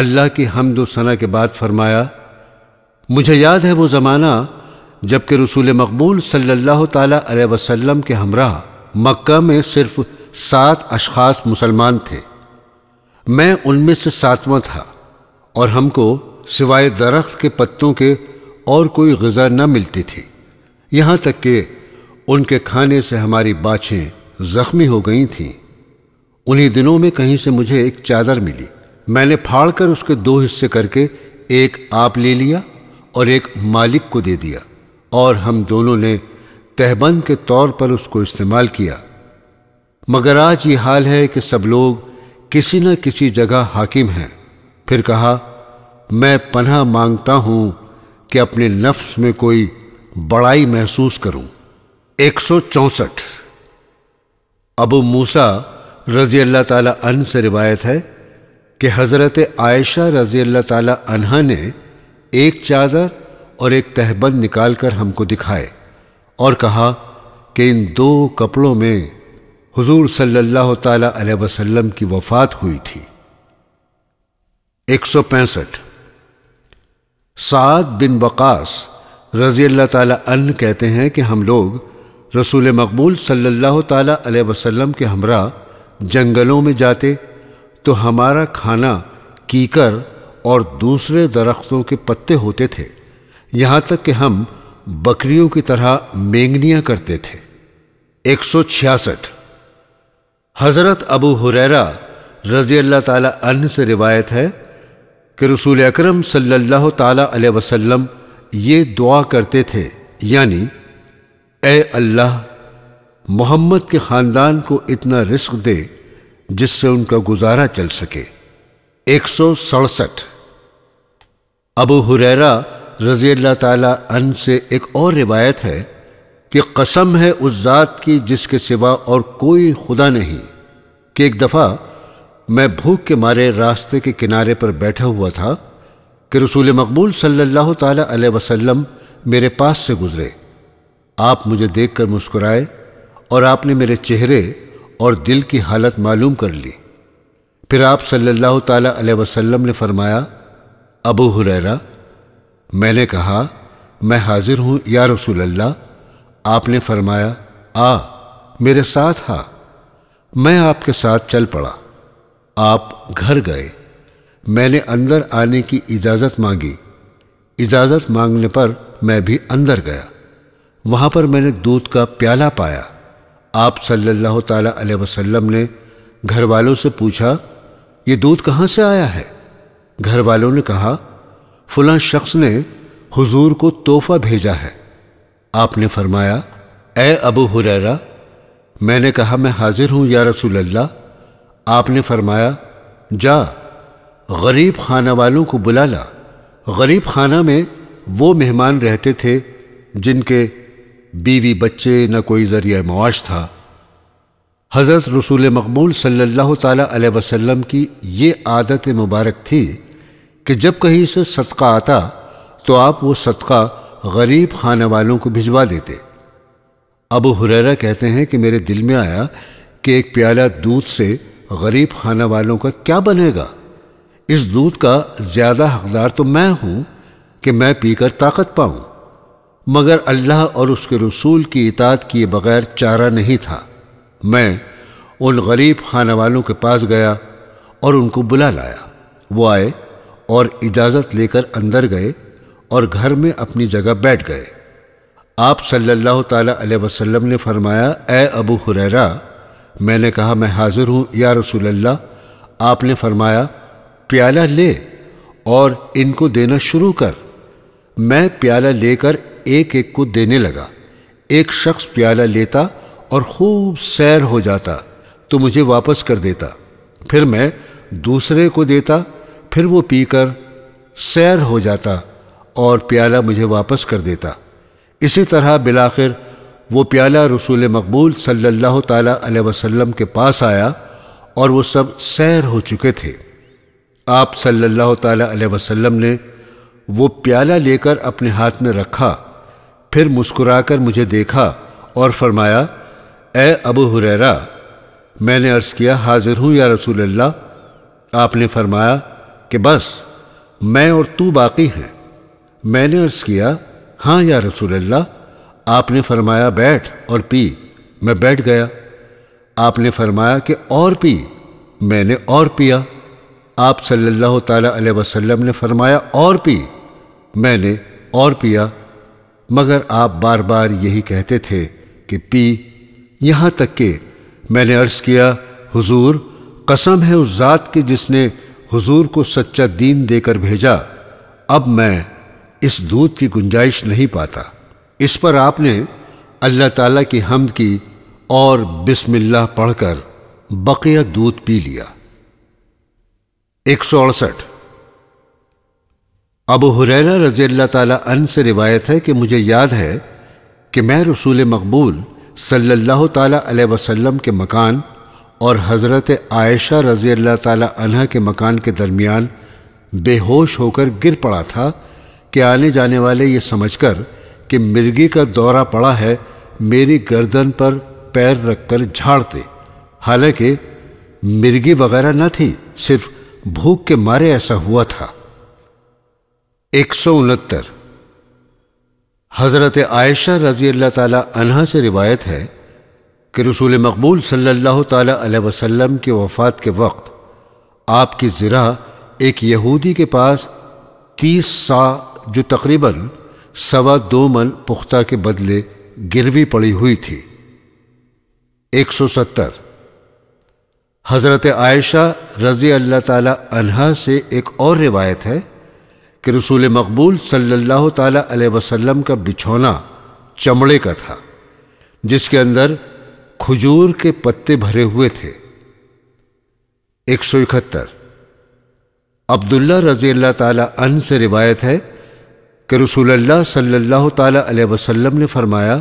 अल्लाह की हमदोसना के बाद फरमाया मुझे याद है वो ज़माना जबकि रसूल मकबूल सल्लल्लाहु ताली वसल्लम के हमरा मक्का में सिर्फ सात अशखास मुसलमान थे मैं उनमें से सातवां था और हमको सिवाय दरख्त के पत्तों के और कोई गज़ा न मिलती थी यहाँ तक कि उनके खाने से हमारी बाछें ज़ख्मी हो गई थीं उन्हीं दिनों में कहीं से मुझे एक चादर मिली मैंने फाड़ कर उसके दो हिस्से करके एक आप ले लिया और एक मालिक को दे दिया और हम दोनों ने तहबंद के तौर पर उसको इस्तेमाल किया मगर आज ये हाल है कि सब लोग किसी न किसी जगह हाकिम हैं फिर कहा मैं पनाह मांगता हूँ कि अपने नफ्स में कोई बड़ाई महसूस करूँ एक सौ चौंसठ अबू मूसा रज़ी अल्लाह अन से रिवायत है कि हज़रत आयशा रज़ी अल्लाह अनहा ने एक चादर और एक तहबंद निकालकर हमको दिखाए और कहा कि इन दो कपड़ों में हुजूर सल्लल्लाहु अलैहि वसल्लम की वफ़ात हुई थी एक सौ पैंसठ साद बिन बकास रज़ी अल्लाह अन कहते हैं कि हम लोग रसूल मकबूल सल्लल्लाहु अलैहि वसल्लम के हमरा जंगलों में जाते तो हमारा खाना कीकर और दूसरे दरख्तों के पत्ते होते थे यहाँ तक कि हम बकरियों की तरह मेंगनियाँ करते थे एक सौ छियासठ हज़रत अबू हुरैरा रज़ी अल्लाह ताला अन्न से रिवायत है कि रसूल अकरम सल्लल्लाहु ताला अलैहि वसल्लम ये दुआ करते थे यानी ए अल्लाह मोहम्मद के ख़ानदान को इतना रिस्क दे जिससे उनका गुजारा चल सके एक सौ सड़सठ अबू हुरैरा रजी अल्लाह तन से एक और रिवायत है कि कसम है उस ज़ात की जिसके सिवा और कोई खुदा नहीं कि एक दफ़ा मैं भूख के मारे रास्ते के किनारे पर बैठा हुआ था कि रसूल मकबूल सल्लल्लाहु अलैहि वसल्लम मेरे पास से गुज़रे आप मुझे देखकर मुस्कुराए और आपने मेरे चेहरे और दिल की हालत मालूम कर ली फिर आप सल्लल्लाहु अलैहि वसल्लम ने फरमाया अबू हुरैरा मैंने कहा मैं हाजिर हूँ या रसूल अल्लाह आपने फरमाया आ मेरे साथ हा मैं आपके साथ चल पड़ा आप घर गए मैंने अंदर आने की इजाज़त मांगी इजाज़त मांगने पर मैं भी अंदर गया वहाँ पर मैंने दूध का प्याला पाया आप सल्लल्लाहु अलैहि वसल्लम ने घर वालों से पूछा ये दूध कहाँ से आया है घर वालों ने कहा फुला शख्स ने हुजूर को तोहफा भेजा है आपने फरमाया ए अबू हुरैरा मैंने कहा मैं हाजिर हूँ या रसूल अल्लाह आपने फरमाया जा गरीब खाना वालों को बुला ला गरीब खाना में वो मेहमान रहते थे जिनके बीवी बच्चे न कोई ज़रिया मुआश था हज़रत रसूल मकबूल सल्लल्लाहु ताला अलैहि वसल्लम की ये आदत मुबारक थी कि जब कहीं से सदका आता तो आप वो सदका गरीब खाने वालों को भिजवा देते अबू हुररा कहते हैं कि मेरे दिल में आया कि एक प्याला दूध से गरीब खाने वालों का क्या बनेगा इस दूध का ज़्यादा हकदार तो मैं हूँ कि मैं पीकर ताकत पाऊँ मगर अल्लाह और उसके रसूल की इताद किए बगैर चारा नहीं था मैं उन गरीब खाने वालों के पास गया और उनको बुला लाया वो आए और इजाज़त लेकर अंदर गए और घर में अपनी जगह बैठ गए आप सल्लल्लाहु ताला अलैहि वसल्लम ने फरमाया ए अबू हुरैरा मैंने कहा मैं हाज़िर हूँ या रसूल्ला आपने फरमाया प्याला ले और इनको देना शुरू कर मैं प्याला लेकर एक एक को देने लगा एक शख्स प्याला लेता और खूब सैर हो जाता तो मुझे वापस कर देता फिर मैं दूसरे को देता फिर वो पीकर सैर हो जाता और प्याला मुझे वापस कर देता इसी तरह बिलाखिर वो प्याला रसूल मकबूल सल्लल्लाहु अलैहि वसल्लम के पास आया और वो सब सैर हो चुके थे आप सल्लल्लाहु अलैहि वसल्लम ने वो प्याला लेकर अपने हाथ में रखा फिर मुस्कुराकर मुझे देखा और फरमाया ए अबू हुररा मैंने अर्ज़ किया हाजिर हूँ या रसूल अल्लाह आपने फरमाया कि बस मैं और तू बाकी हैं मैंने अर्ज़ किया हाँ या रसूलल्लाह आपने फरमाया बैठ और पी मैं बैठ गया आपने फरमाया कि और पी मैंने और पिया आप सल्लल्लाहु अलैहि वसल्लम ने फरमाया और पी मैंने और पिया मगर आप बार बार यही कहते थे कि पी यहाँ तक कि मैंने अर्ज़ किया हुजूर कसम है उस ज़ात के जिसने हुजूर को सच्चा दीन देकर भेजा अब मैं इस दूध की गुंजाइश नहीं पाता इस पर आपने अल्लाह ताला की हमद की और बिस्मिल्लाह पढ़कर बकिया दूध पी लिया एक सौ अड़सठ अबू हुरैरा रजी अल्लाह ताला से रिवायत है कि मुझे याद है कि मैं रसूल मकबूल सल्लल्लाहु ताला अलैहि वसल्लम के मकान और हज़रत आयशा रज़ी अल्लाह तह के मकान के दरमियान बेहोश होकर गिर पड़ा था कि आने जाने वाले ये समझकर कि मिर्गी का दौरा पड़ा है मेरी गर्दन पर पैर रखकर झाड़ते हालांकि मिर्गी वगैरह न थी सिर्फ भूख के मारे ऐसा हुआ था एक सौ उनहत्तर हज़रत आयशा रजी अल्लाह ताला से रिवायत है कि रसूल मकबूल सल्लल्लाहु अलैहि वसल्लम की वफ़ात के वक्त आपकी ज़रा एक यहूदी के पास तीस सा जो तकरीबन सवा दो मन पुख्ता के बदले गिरवी पड़ी हुई थी एक सौ सत्तर हज़रत आयशा रज़ी अल्लाह ताला से एक और रिवायत है कि रसूल मकबूल सल्ला अलैहि का बिछौना चमड़े का था जिसके अंदर खजूर के पत्ते भरे हुए थे एक सौ इकहत्तर अब्दुल्ला रजी अल्लाह तन से रिवायत है कि रसूल्ला सल्लल्लाहु अलैहि वसल्लम ने फरमाया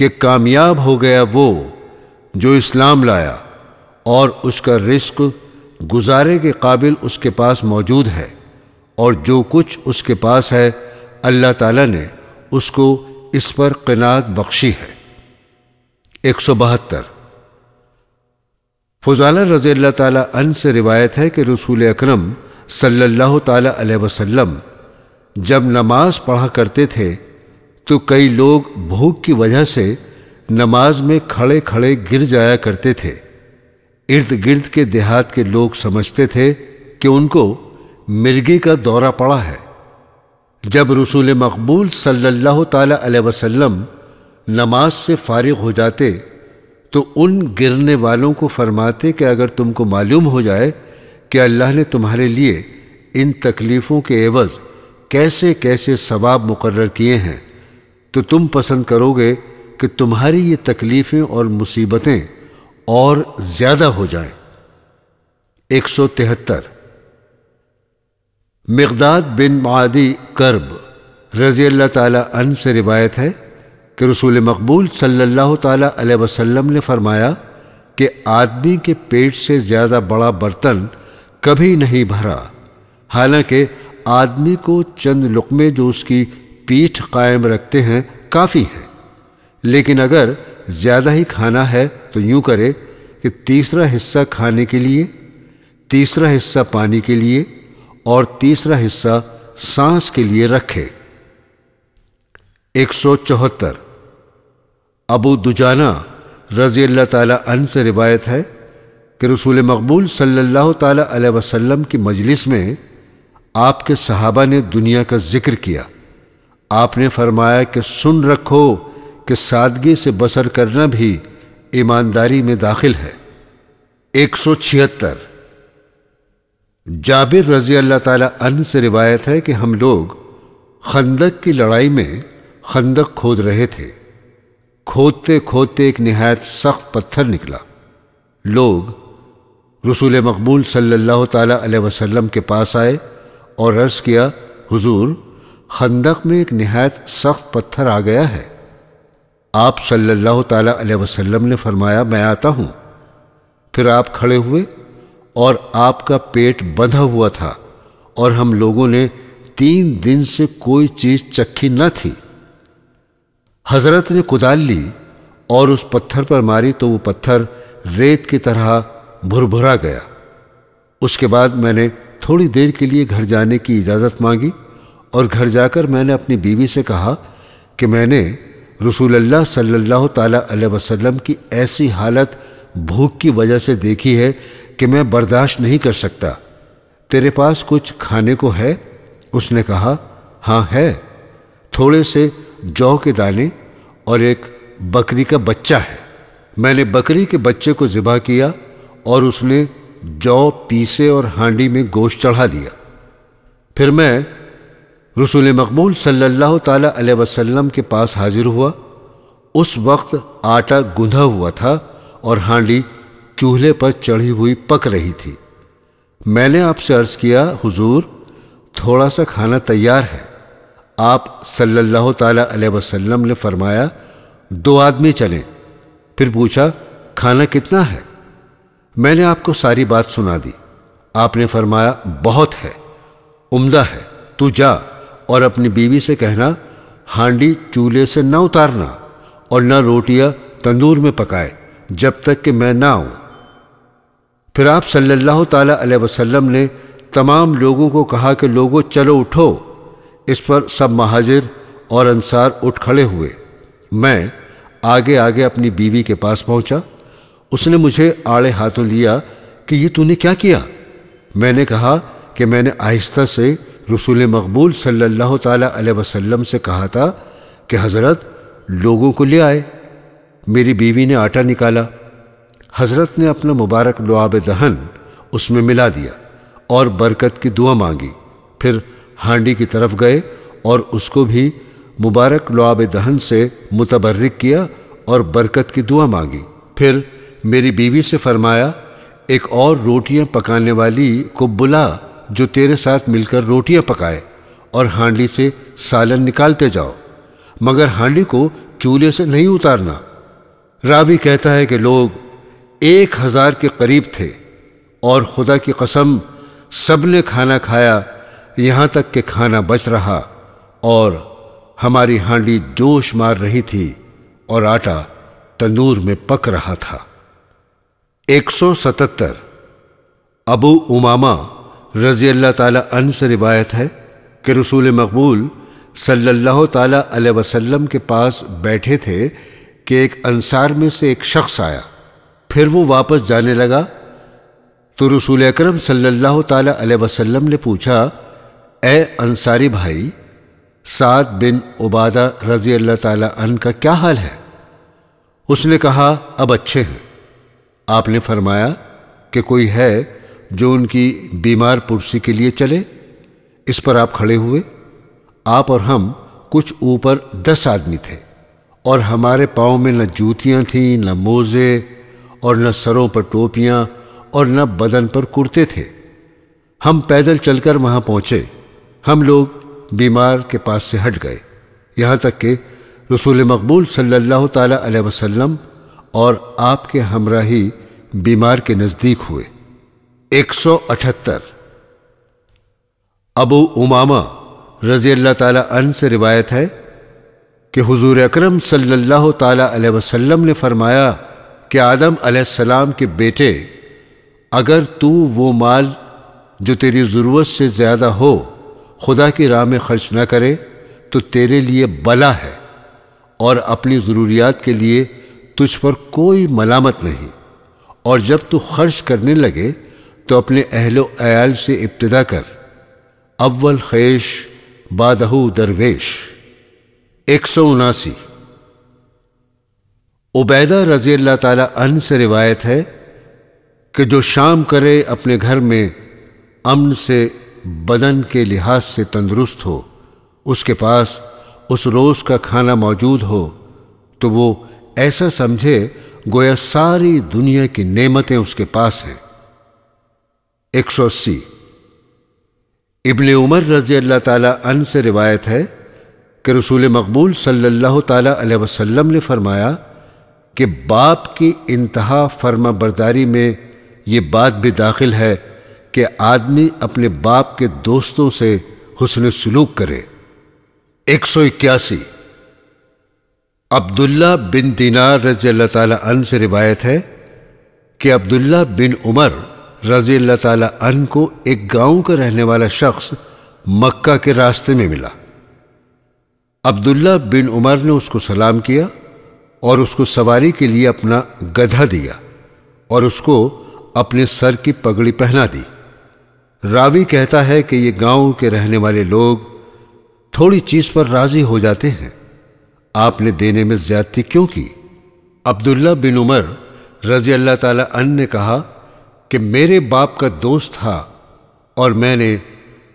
कि कामयाब हो गया वो जो इस्लाम लाया और उसका रिस्क गुजारे के काबिल उसके पास मौजूद है और जो कुछ उसके पास है अल्लाह ताला ने उसको इस पर कनात बख्शी है एक सौ बहत्तर फजाला रजील्ला तन से रिवायत है कि रसूल अक्रम सल्लल्लाहु ताली वसल्लम जब नमाज पढ़ा करते थे तो कई लोग भूख की वजह से नमाज में खड़े खड़े गिर जाया करते थे इर्द गिर्द के देहात के लोग समझते थे कि उनको मिर्गी का दौरा पड़ा है जब रसूल मकबूल सल्लल्लाहु ताली वसल्लम नमाज से फारिग हो जाते तो उन गिरने वालों को फरमाते कि अगर तुमको मालूम हो जाए कि अल्लाह ने तुम्हारे लिए इन तकलीफ़ों के एवज़ कैसे कैसे सवाब मुकर किए हैं तो तुम पसंद करोगे कि तुम्हारी ये तकलीफ़ें और मुसीबतें और ज़्यादा हो जाएं। एक सौ तिहत्तर मकदाद बिन मादी करब रज़ी अल्लाह ताला अन से रिवायत है कि रसूल मकबूल सल्लल्लाहु अलैहि वसल्लम ने फरमाया कि आदमी के पेट से ज़्यादा बड़ा बर्तन कभी नहीं भरा हालांकि आदमी को चंद लुकमे जो उसकी पीठ कायम रखते हैं काफ़ी हैं लेकिन अगर ज़्यादा ही खाना है तो यूँ करे कि तीसरा हिस्सा खाने के लिए तीसरा हिस्सा पानी के लिए और तीसरा हिस्सा सांस के लिए रखे एक सौ चौहत्तर अबू दुजाना रज़ी अल्लाह ताली से रिवायत है कि रसूल मकबूल सल्लल्लाहु ताली वसल्लम की मजलिस में आपके सहाबा ने दुनिया का जिक्र किया आपने फरमाया कि सुन रखो कि सादगी से बसर करना भी ईमानदारी में दाखिल है एक सौ छिहत्तर जाबिर रजी अल्लाह ताला से रिवायत है कि हम लोग खंदक की लड़ाई में खंदक खोद रहे थे खोदते खोदते एक नहायत सख्त पत्थर निकला लोग रसूल मकबूल सल्लल्लाहु अलैहि वसल्लम के पास आए और अर्ज़ किया हुजूर खंदक में एक नहायत सख्त पत्थर आ गया है आप सल्लल्लाहु अलैहि वसल्लम ने फरमाया मैं आता हूँ फिर आप खड़े हुए और आपका पेट बंधा हुआ था और हम लोगों ने तीन दिन से कोई चीज़ चखी न थी हजरत ने कुदाल ली और उस पत्थर पर मारी तो वो पत्थर रेत की तरह भुरभुरा गया उसके बाद मैंने थोड़ी देर के लिए घर जाने की इजाज़त मांगी और घर जाकर मैंने अपनी बीवी से कहा कि मैंने रसूलल्लाह सल्लल्लाहु अलैहि वसल्लम की ऐसी हालत भूख की वजह से देखी है कि मैं बर्दाश्त नहीं कर सकता तेरे पास कुछ खाने को है उसने कहा हाँ है थोड़े से जौ के दाने और एक बकरी का बच्चा है मैंने बकरी के बच्चे को ज़िबा किया और उसने जौ पीसे और हांडी में गोश्त चढ़ा दिया फिर मैं रसूल मकबूल सल्लल्लाहु ताला वसल्लम के पास हाजिर हुआ उस वक्त आटा गूंधा हुआ था और हांडी चूल्हे पर चढ़ी हुई पक रही थी मैंने आपसे अर्ज़ किया हुजूर थोड़ा सा खाना तैयार है आप सल्लल्लाहु ताला वसल्लम ने फरमाया दो आदमी चले फिर पूछा खाना कितना है मैंने आपको सारी बात सुना दी आपने फरमाया बहुत है उम्दा है तू जा और अपनी बीवी से कहना हांडी चूल्हे से ना उतारना और न रोटियां तंदूर में पकाए जब तक कि मैं ना आऊं फिर आप सल्लल्लाहु ताला अलैहि वसल्लम ने तमाम लोगों को कहा कि लोगों चलो उठो इस पर सब महाजिर और अंसार उठ खड़े हुए मैं आगे आगे अपनी बीवी के पास पहुंचा उसने मुझे आड़े हाथों लिया कि ये तूने क्या किया मैंने कहा कि मैंने आहिस्ता से रसूल मकबूल सल्लल्लाहु अलैहि वसल्लम से कहा था कि हज़रत लोगों को ले आए मेरी बीवी ने आटा निकाला हज़रत ने अपना मुबारक लुआब दहन उसमें मिला दिया और बरकत की दुआ मांगी फिर हांडी की तरफ गए और उसको भी मुबारक लुआब दहन से मुतबर्रक किया और बरकत की दुआ मांगी फिर मेरी बीवी से फरमाया एक और रोटियां पकाने वाली को बुला जो तेरे साथ मिलकर रोटियां पकाए और हांडी से सालन निकालते जाओ मगर हांडी को चूल्हे से नहीं उतारना रावी कहता है कि लोग एक हजार के करीब थे और खुदा की कसम सब ने खाना खाया यहाँ तक कि खाना बच रहा और हमारी हांडी जोश मार रही थी और आटा तंदूर में पक रहा था 177 अबू उमामा रजी अल्लाह तन से रिवायत है कि रसूल मकबूल सल्लल्लाहु ताला वसल्लम के पास बैठे थे कि एक अंसार में से एक शख्स आया फिर वो वापस जाने लगा तो रसूल अकरम सल्लल्लाहु ताला वसल्लम ने पूछा ए अंसारी भाई साद बिन उबादा रजी अल्लाह अन का क्या हाल है उसने कहा अब अच्छे हैं आपने फरमाया कि कोई है जो उनकी बीमार पुरसी के लिए चले इस पर आप खड़े हुए आप और हम कुछ ऊपर दस आदमी थे और हमारे पाँव में न जूतियाँ थीं न मोज़े और न सरों पर टोपियाँ और न बदन पर कुर्ते थे हम पैदल चलकर वहाँ पहुँचे हम लोग बीमार के पास से हट गए यहाँ तक कि रसूल मकबूल सल्लल्लाहु अलैहि वसल्लम और आपके हमरा ही बीमार के नज़दीक हुए एक अबू उमामा रज़ी अल्लाह तन से रिवायत है कि हुजूर अकरम सल्लल्लाहु अलैहि वसल्लम ने फरमाया कि आदम अलैहिस्सलाम के बेटे अगर तू वो माल जो तेरी ज़रूरत से ज़्यादा हो खुदा की राह में खर्च न करे तो तेरे लिए बला है और अपनी ज़रूरियात के लिए तुझ पर कोई मलामत नहीं और जब तू खर्च करने लगे तो अपने अहलो अयाल से इब्तदा कर अव्वल खेश बादहू दरवेश एक सौ उनासी उबैदा रजी अल्लाह अन से रिवायत है कि जो शाम करे अपने घर में अमन से बदन के लिहाज से तंदुरुस्त हो उसके पास उस रोज़ का खाना मौजूद हो तो वो ऐसा समझे गोया सारी दुनिया की नेमतें उसके पास हैं एक सौ अस्सी इबन उमर रजी अल्लाह तन से रिवायत है कि रसूल मकबूल सल्लल्लाहु अलैहि वसल्लम ने फरमाया कि बाप की इंतहा फर्मा बरदारी में ये बात भी दाखिल है कि आदमी अपने बाप के दोस्तों से हुसन सलूक करे एक सौ इक्यासी अब्दुल्ला बिन दीनार रजी अल्लाह तन से रिवायत है कि अब्दुल्ला बिन उमर रजी अल्लाह अन को एक गांव का रहने वाला शख्स मक्का के रास्ते में मिला अब्दुल्ला बिन उमर ने उसको सलाम किया और उसको सवारी के लिए अपना गधा दिया और उसको अपने सर की पगड़ी पहना दी रावी कहता है कि ये गांव के रहने वाले लोग थोड़ी चीज पर राजी हो जाते हैं आपने देने में ज्यादती क्यों की अब्दुल्ला बिन उमर रजी अल्लाह तला अन ने कहा कि मेरे बाप का दोस्त था और मैंने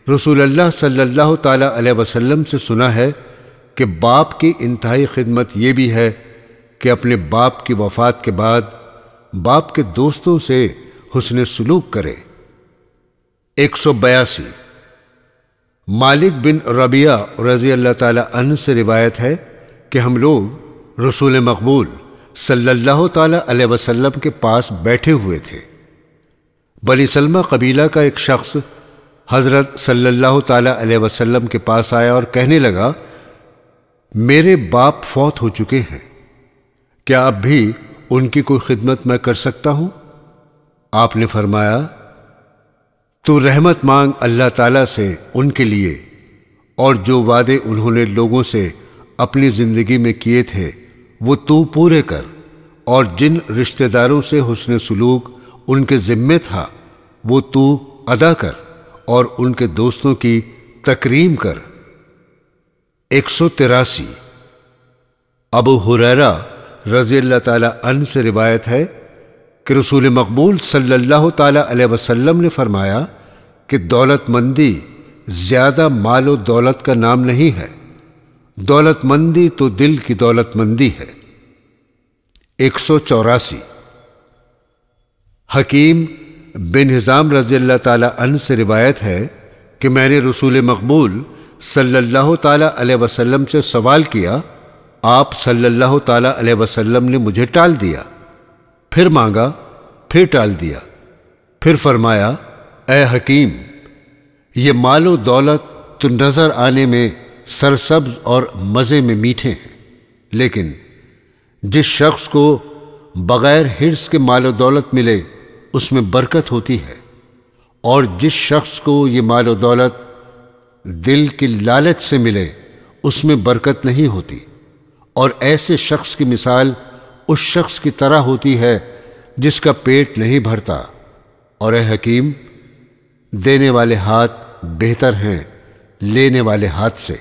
रसूल अल्लाह सल्लल्लाहु अलैहि वसल्लम से सुना है कि बाप की इंतहाई खिदमत ये भी है कि अपने बाप की वफ़ात के बाद बाप के दोस्तों से हुसन सलूक करें एक सौ बयासी मालिक बिन रबिया रजी अल्लाह अन से रिवायत है कि हम लोग रसूल मकबूल सल्लल्लाहु ताला वसल्लम के पास बैठे हुए थे बनी सलमा कबीला का एक शख्स हज़रत सल्लल्लाहु ताला वसल्लम के पास आया और कहने लगा मेरे बाप फौत हो चुके हैं क्या अब भी उनकी कोई खिदमत मैं कर सकता हूँ आपने फरमाया तो रहमत मांग अल्लाह ताला से उनके लिए और जो वादे उन्होंने लोगों से अपनी ज़िंदगी में किए थे वो तू पूरे कर और जिन रिश्तेदारों से हुसन सलूक उनके ज़िम्मे था वो तू अदा कर और उनके दोस्तों की तकरीम कर एक सौ तिरासी अबू हुरैरा रज़ी अल्लाह तन से रिवायत है कि रसूल मकबूल सल्लल्लाहु ताला वसल्लम ने फरमाया कि दौलतमंदी ज़्यादा माल व दौलत का नाम नहीं है दौलतमंदी तो दिल की दौलतमंदी है एक सौ चौरासी हकीम बिन हिज़ाम रजील्ला तन से रिवायत है कि मैंने रसूल मकबूल सल्लल्लाहु ताला वसल्लम से सवाल किया आप सल्लल्लाहु ताला वसल्लम ने मुझे टाल दिया फिर मांगा फिर टाल दिया फिर फरमाया ए हकीम ये मालो दौलत तो नज़र आने में सरसब्ज और मज़े में मीठे हैं लेकिन जिस शख्स को बग़ैर हिर्स के मालो दौलत मिले उसमें बरकत होती है और जिस शख्स को ये मालो दौलत दिल की लालच से मिले उसमें बरकत नहीं होती और ऐसे शख्स की मिसाल उस शख्स की तरह होती है जिसका पेट नहीं भरता और हकीम देने वाले हाथ बेहतर हैं लेने वाले हाथ से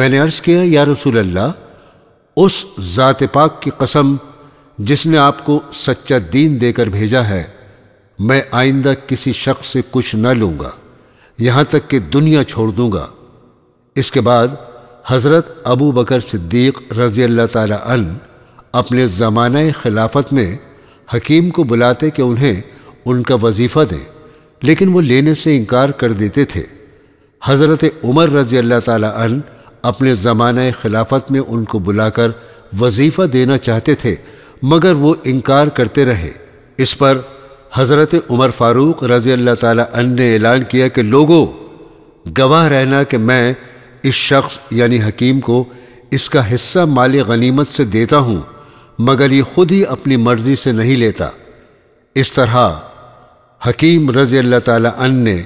मैंने अर्ज़ किया या रसूल अल्लाह उस ज़ात पाक की कसम जिसने आपको सच्चा दीन देकर भेजा है मैं आइंदा किसी शख्स से कुछ न लूंगा यहां तक कि दुनिया छोड़ दूंगा इसके बाद हज़रत अबू बकर सिद्दीक़ रज़ी अल्लाह तला अपने ज़माना खिलाफत में हकीम को बुलाते कि उन्हें उनका वजीफ़ा दें लेकिन वो लेने से इनकार कर देते थे हज़रत उमर रज़ी अल्लाह ताली अपने ज़माना खिलाफत में उनको बुलाकर वजीफ़ा देना चाहते थे मगर वो इनकार करते रहे इस पर हज़रत उमर फ़ारूक रज़ी अल्लाह ताली ने ऐलान किया कि लोगों गवाह रहना कि मैं इस शख्स यानी हकीम को इसका हिस्सा माल गनीमत से देता हूँ मगर ये खुद ही अपनी मर्जी से नहीं लेता इस तरह हकीम रजी अल्लाह ताला ने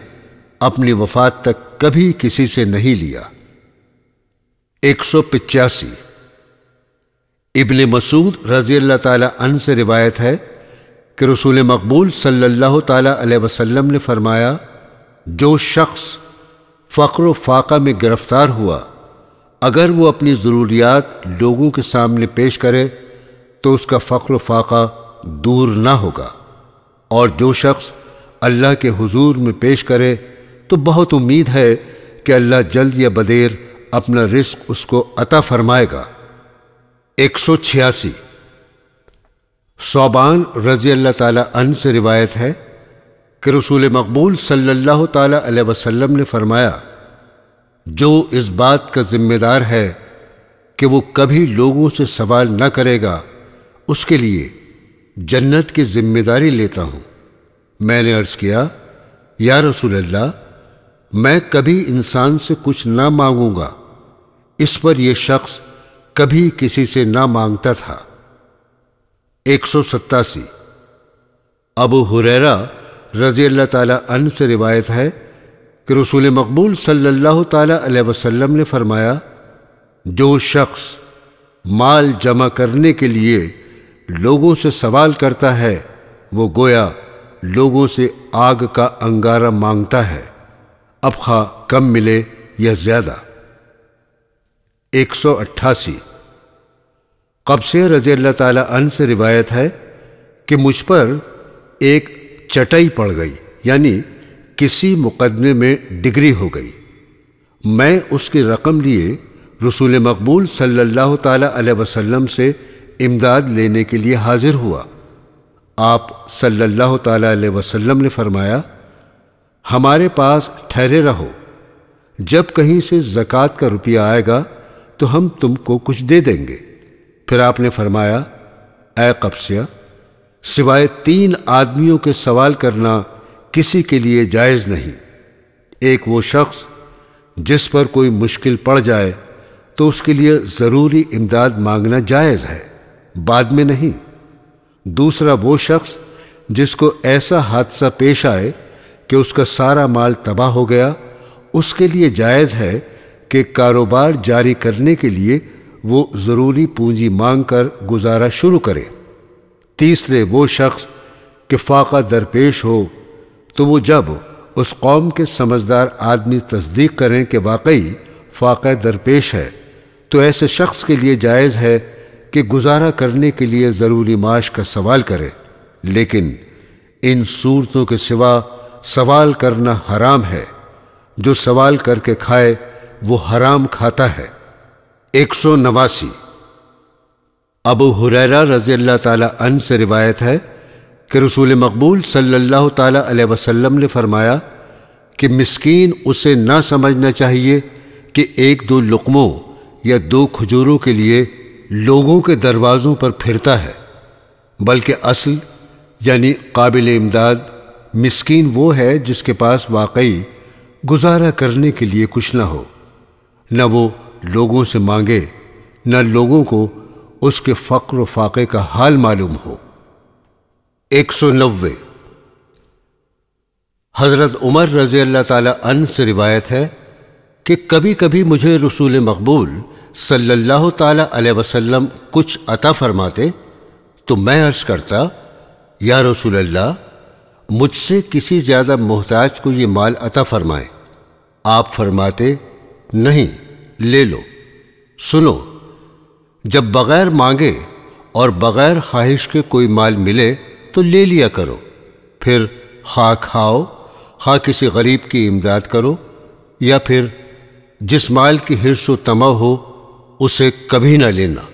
अपनी वफात तक कभी किसी से नहीं लिया एक सौ पिचासी इबन मसूद रजी अल्लाह ताला से रिवायत है कि रसूल मकबूल सल्लल्लाहु ताला वसल्लम ने फरमाया जो शख्स फ़क्र फाका में गिरफ्तार हुआ अगर वो अपनी ज़रूरियात लोगों के सामने पेश करे तो उसका फ़ख्र फाका दूर ना होगा और जो शख्स अल्लाह के हुजूर में पेश करे तो बहुत उम्मीद है कि अल्लाह जल्द या बदेर अपना रिस्क उसको अता फरमाएगा एक सौ छियासी सौबान रजी अल्लाह तन से रिवायत है कि रसूल मकबूल सल्लल्लाहु ताली वसल्लम ने फरमाया जो इस बात का ज़िम्मेदार है कि वो कभी लोगों से सवाल न करेगा उसके लिए जन्नत की जिम्मेदारी लेता हूँ मैंने अर्ज़ किया या रसूल अल्लाह मैं कभी इंसान से कुछ ना मांगूंगा इस पर यह शख्स कभी किसी से ना मांगता था एक सौ सत्तासी अबू हुरैरा रजी अल्लाह अन से रिवायत है कि रसूल मकबूल सल्लल्लाहु अलैहि वसल्लम ने फरमाया जो शख्स माल जमा करने के लिए लोगों से सवाल करता है वो गोया लोगों से आग का अंगारा मांगता है अब खा कम मिले या ज्यादा एक सौ अट्ठासी कब्से रजी अल्लाह तन से रिवायत है कि मुझ पर एक चटई पड़ गई यानी किसी मुकदमे में डिग्री हो गई मैं उसकी रकम लिए रसूल मकबूल सल्लल्लाहु ताला अलैहि वसल्लम से इमदाद लेने के लिए हाजिर हुआ आप सल्लल्लाहु अलैहि वसल्लम ने फरमाया हमारे पास ठहरे रहो जब कहीं से ज़क़़त का रुपया आएगा तो हम तुमको कुछ दे देंगे फिर आपने फरमाया ए कब्सिया सिवाय तीन आदमियों के सवाल करना किसी के लिए जायज़ नहीं एक वो शख्स जिस पर कोई मुश्किल पड़ जाए तो उसके लिए ज़रूरी इमदाद मांगना जायज़ है बाद में नहीं दूसरा वो शख्स जिसको ऐसा हादसा पेश आए कि उसका सारा माल तबाह हो गया उसके लिए जायज़ है कि कारोबार जारी करने के लिए वो ज़रूरी पूंजी मांग कर गुजारा शुरू करे तीसरे वो शख्स कि फाका दरपेश हो तो वो जब उस कौम के समझदार आदमी तस्दीक करें कि वाकई फाका दरपेश है तो ऐसे शख्स के लिए जायज़ है कि गुजारा करने के लिए ज़रूरी माश का सवाल करे लेकिन इन सूरतों के सिवा सवाल करना हराम है जो सवाल करके खाए वो हराम खाता है एक सौ नवासी अबू हुररा रजी अल्लाह तन से रिवायत है कि रसूल मकबूल सल्लल्लाहु ताला वसल्लम ने फरमाया कि मिस्कीन उसे ना समझना चाहिए कि एक दो लुकमों या दो खजूरों के लिए लोगों के दरवाज़ों पर फिरता है बल्कि असल यानी काबिल इमदाद मस्किन वो है जिसके पास वाकई गुजारा करने के लिए कुछ ना हो न वो लोगों से मांगे न लोगों को उसके फ़क्र फाक़े का हाल मालूम हो एक सौ नब्बे हज़रत उमर रज़ी अल्लाह तन से रिवायत है कि कभी कभी मुझे रसूल मकबूल सल्लल्लाहु ताला अलैहि वसल्लम कुछ अता फरमाते तो मैं अर्ज़ करता या रसूल अल्लाह मुझसे किसी ज़्यादा मोहताज को ये माल अता फरमाए आप फरमाते नहीं ले लो सुनो जब बग़ैर मांगे और बग़ैर ख्वाहिश के कोई माल मिले तो ले लिया करो फिर खा खाओ खा किसी गरीब की इमदाद करो या फिर जिस माल की हिरसो तमा हो उसे कभी न लेना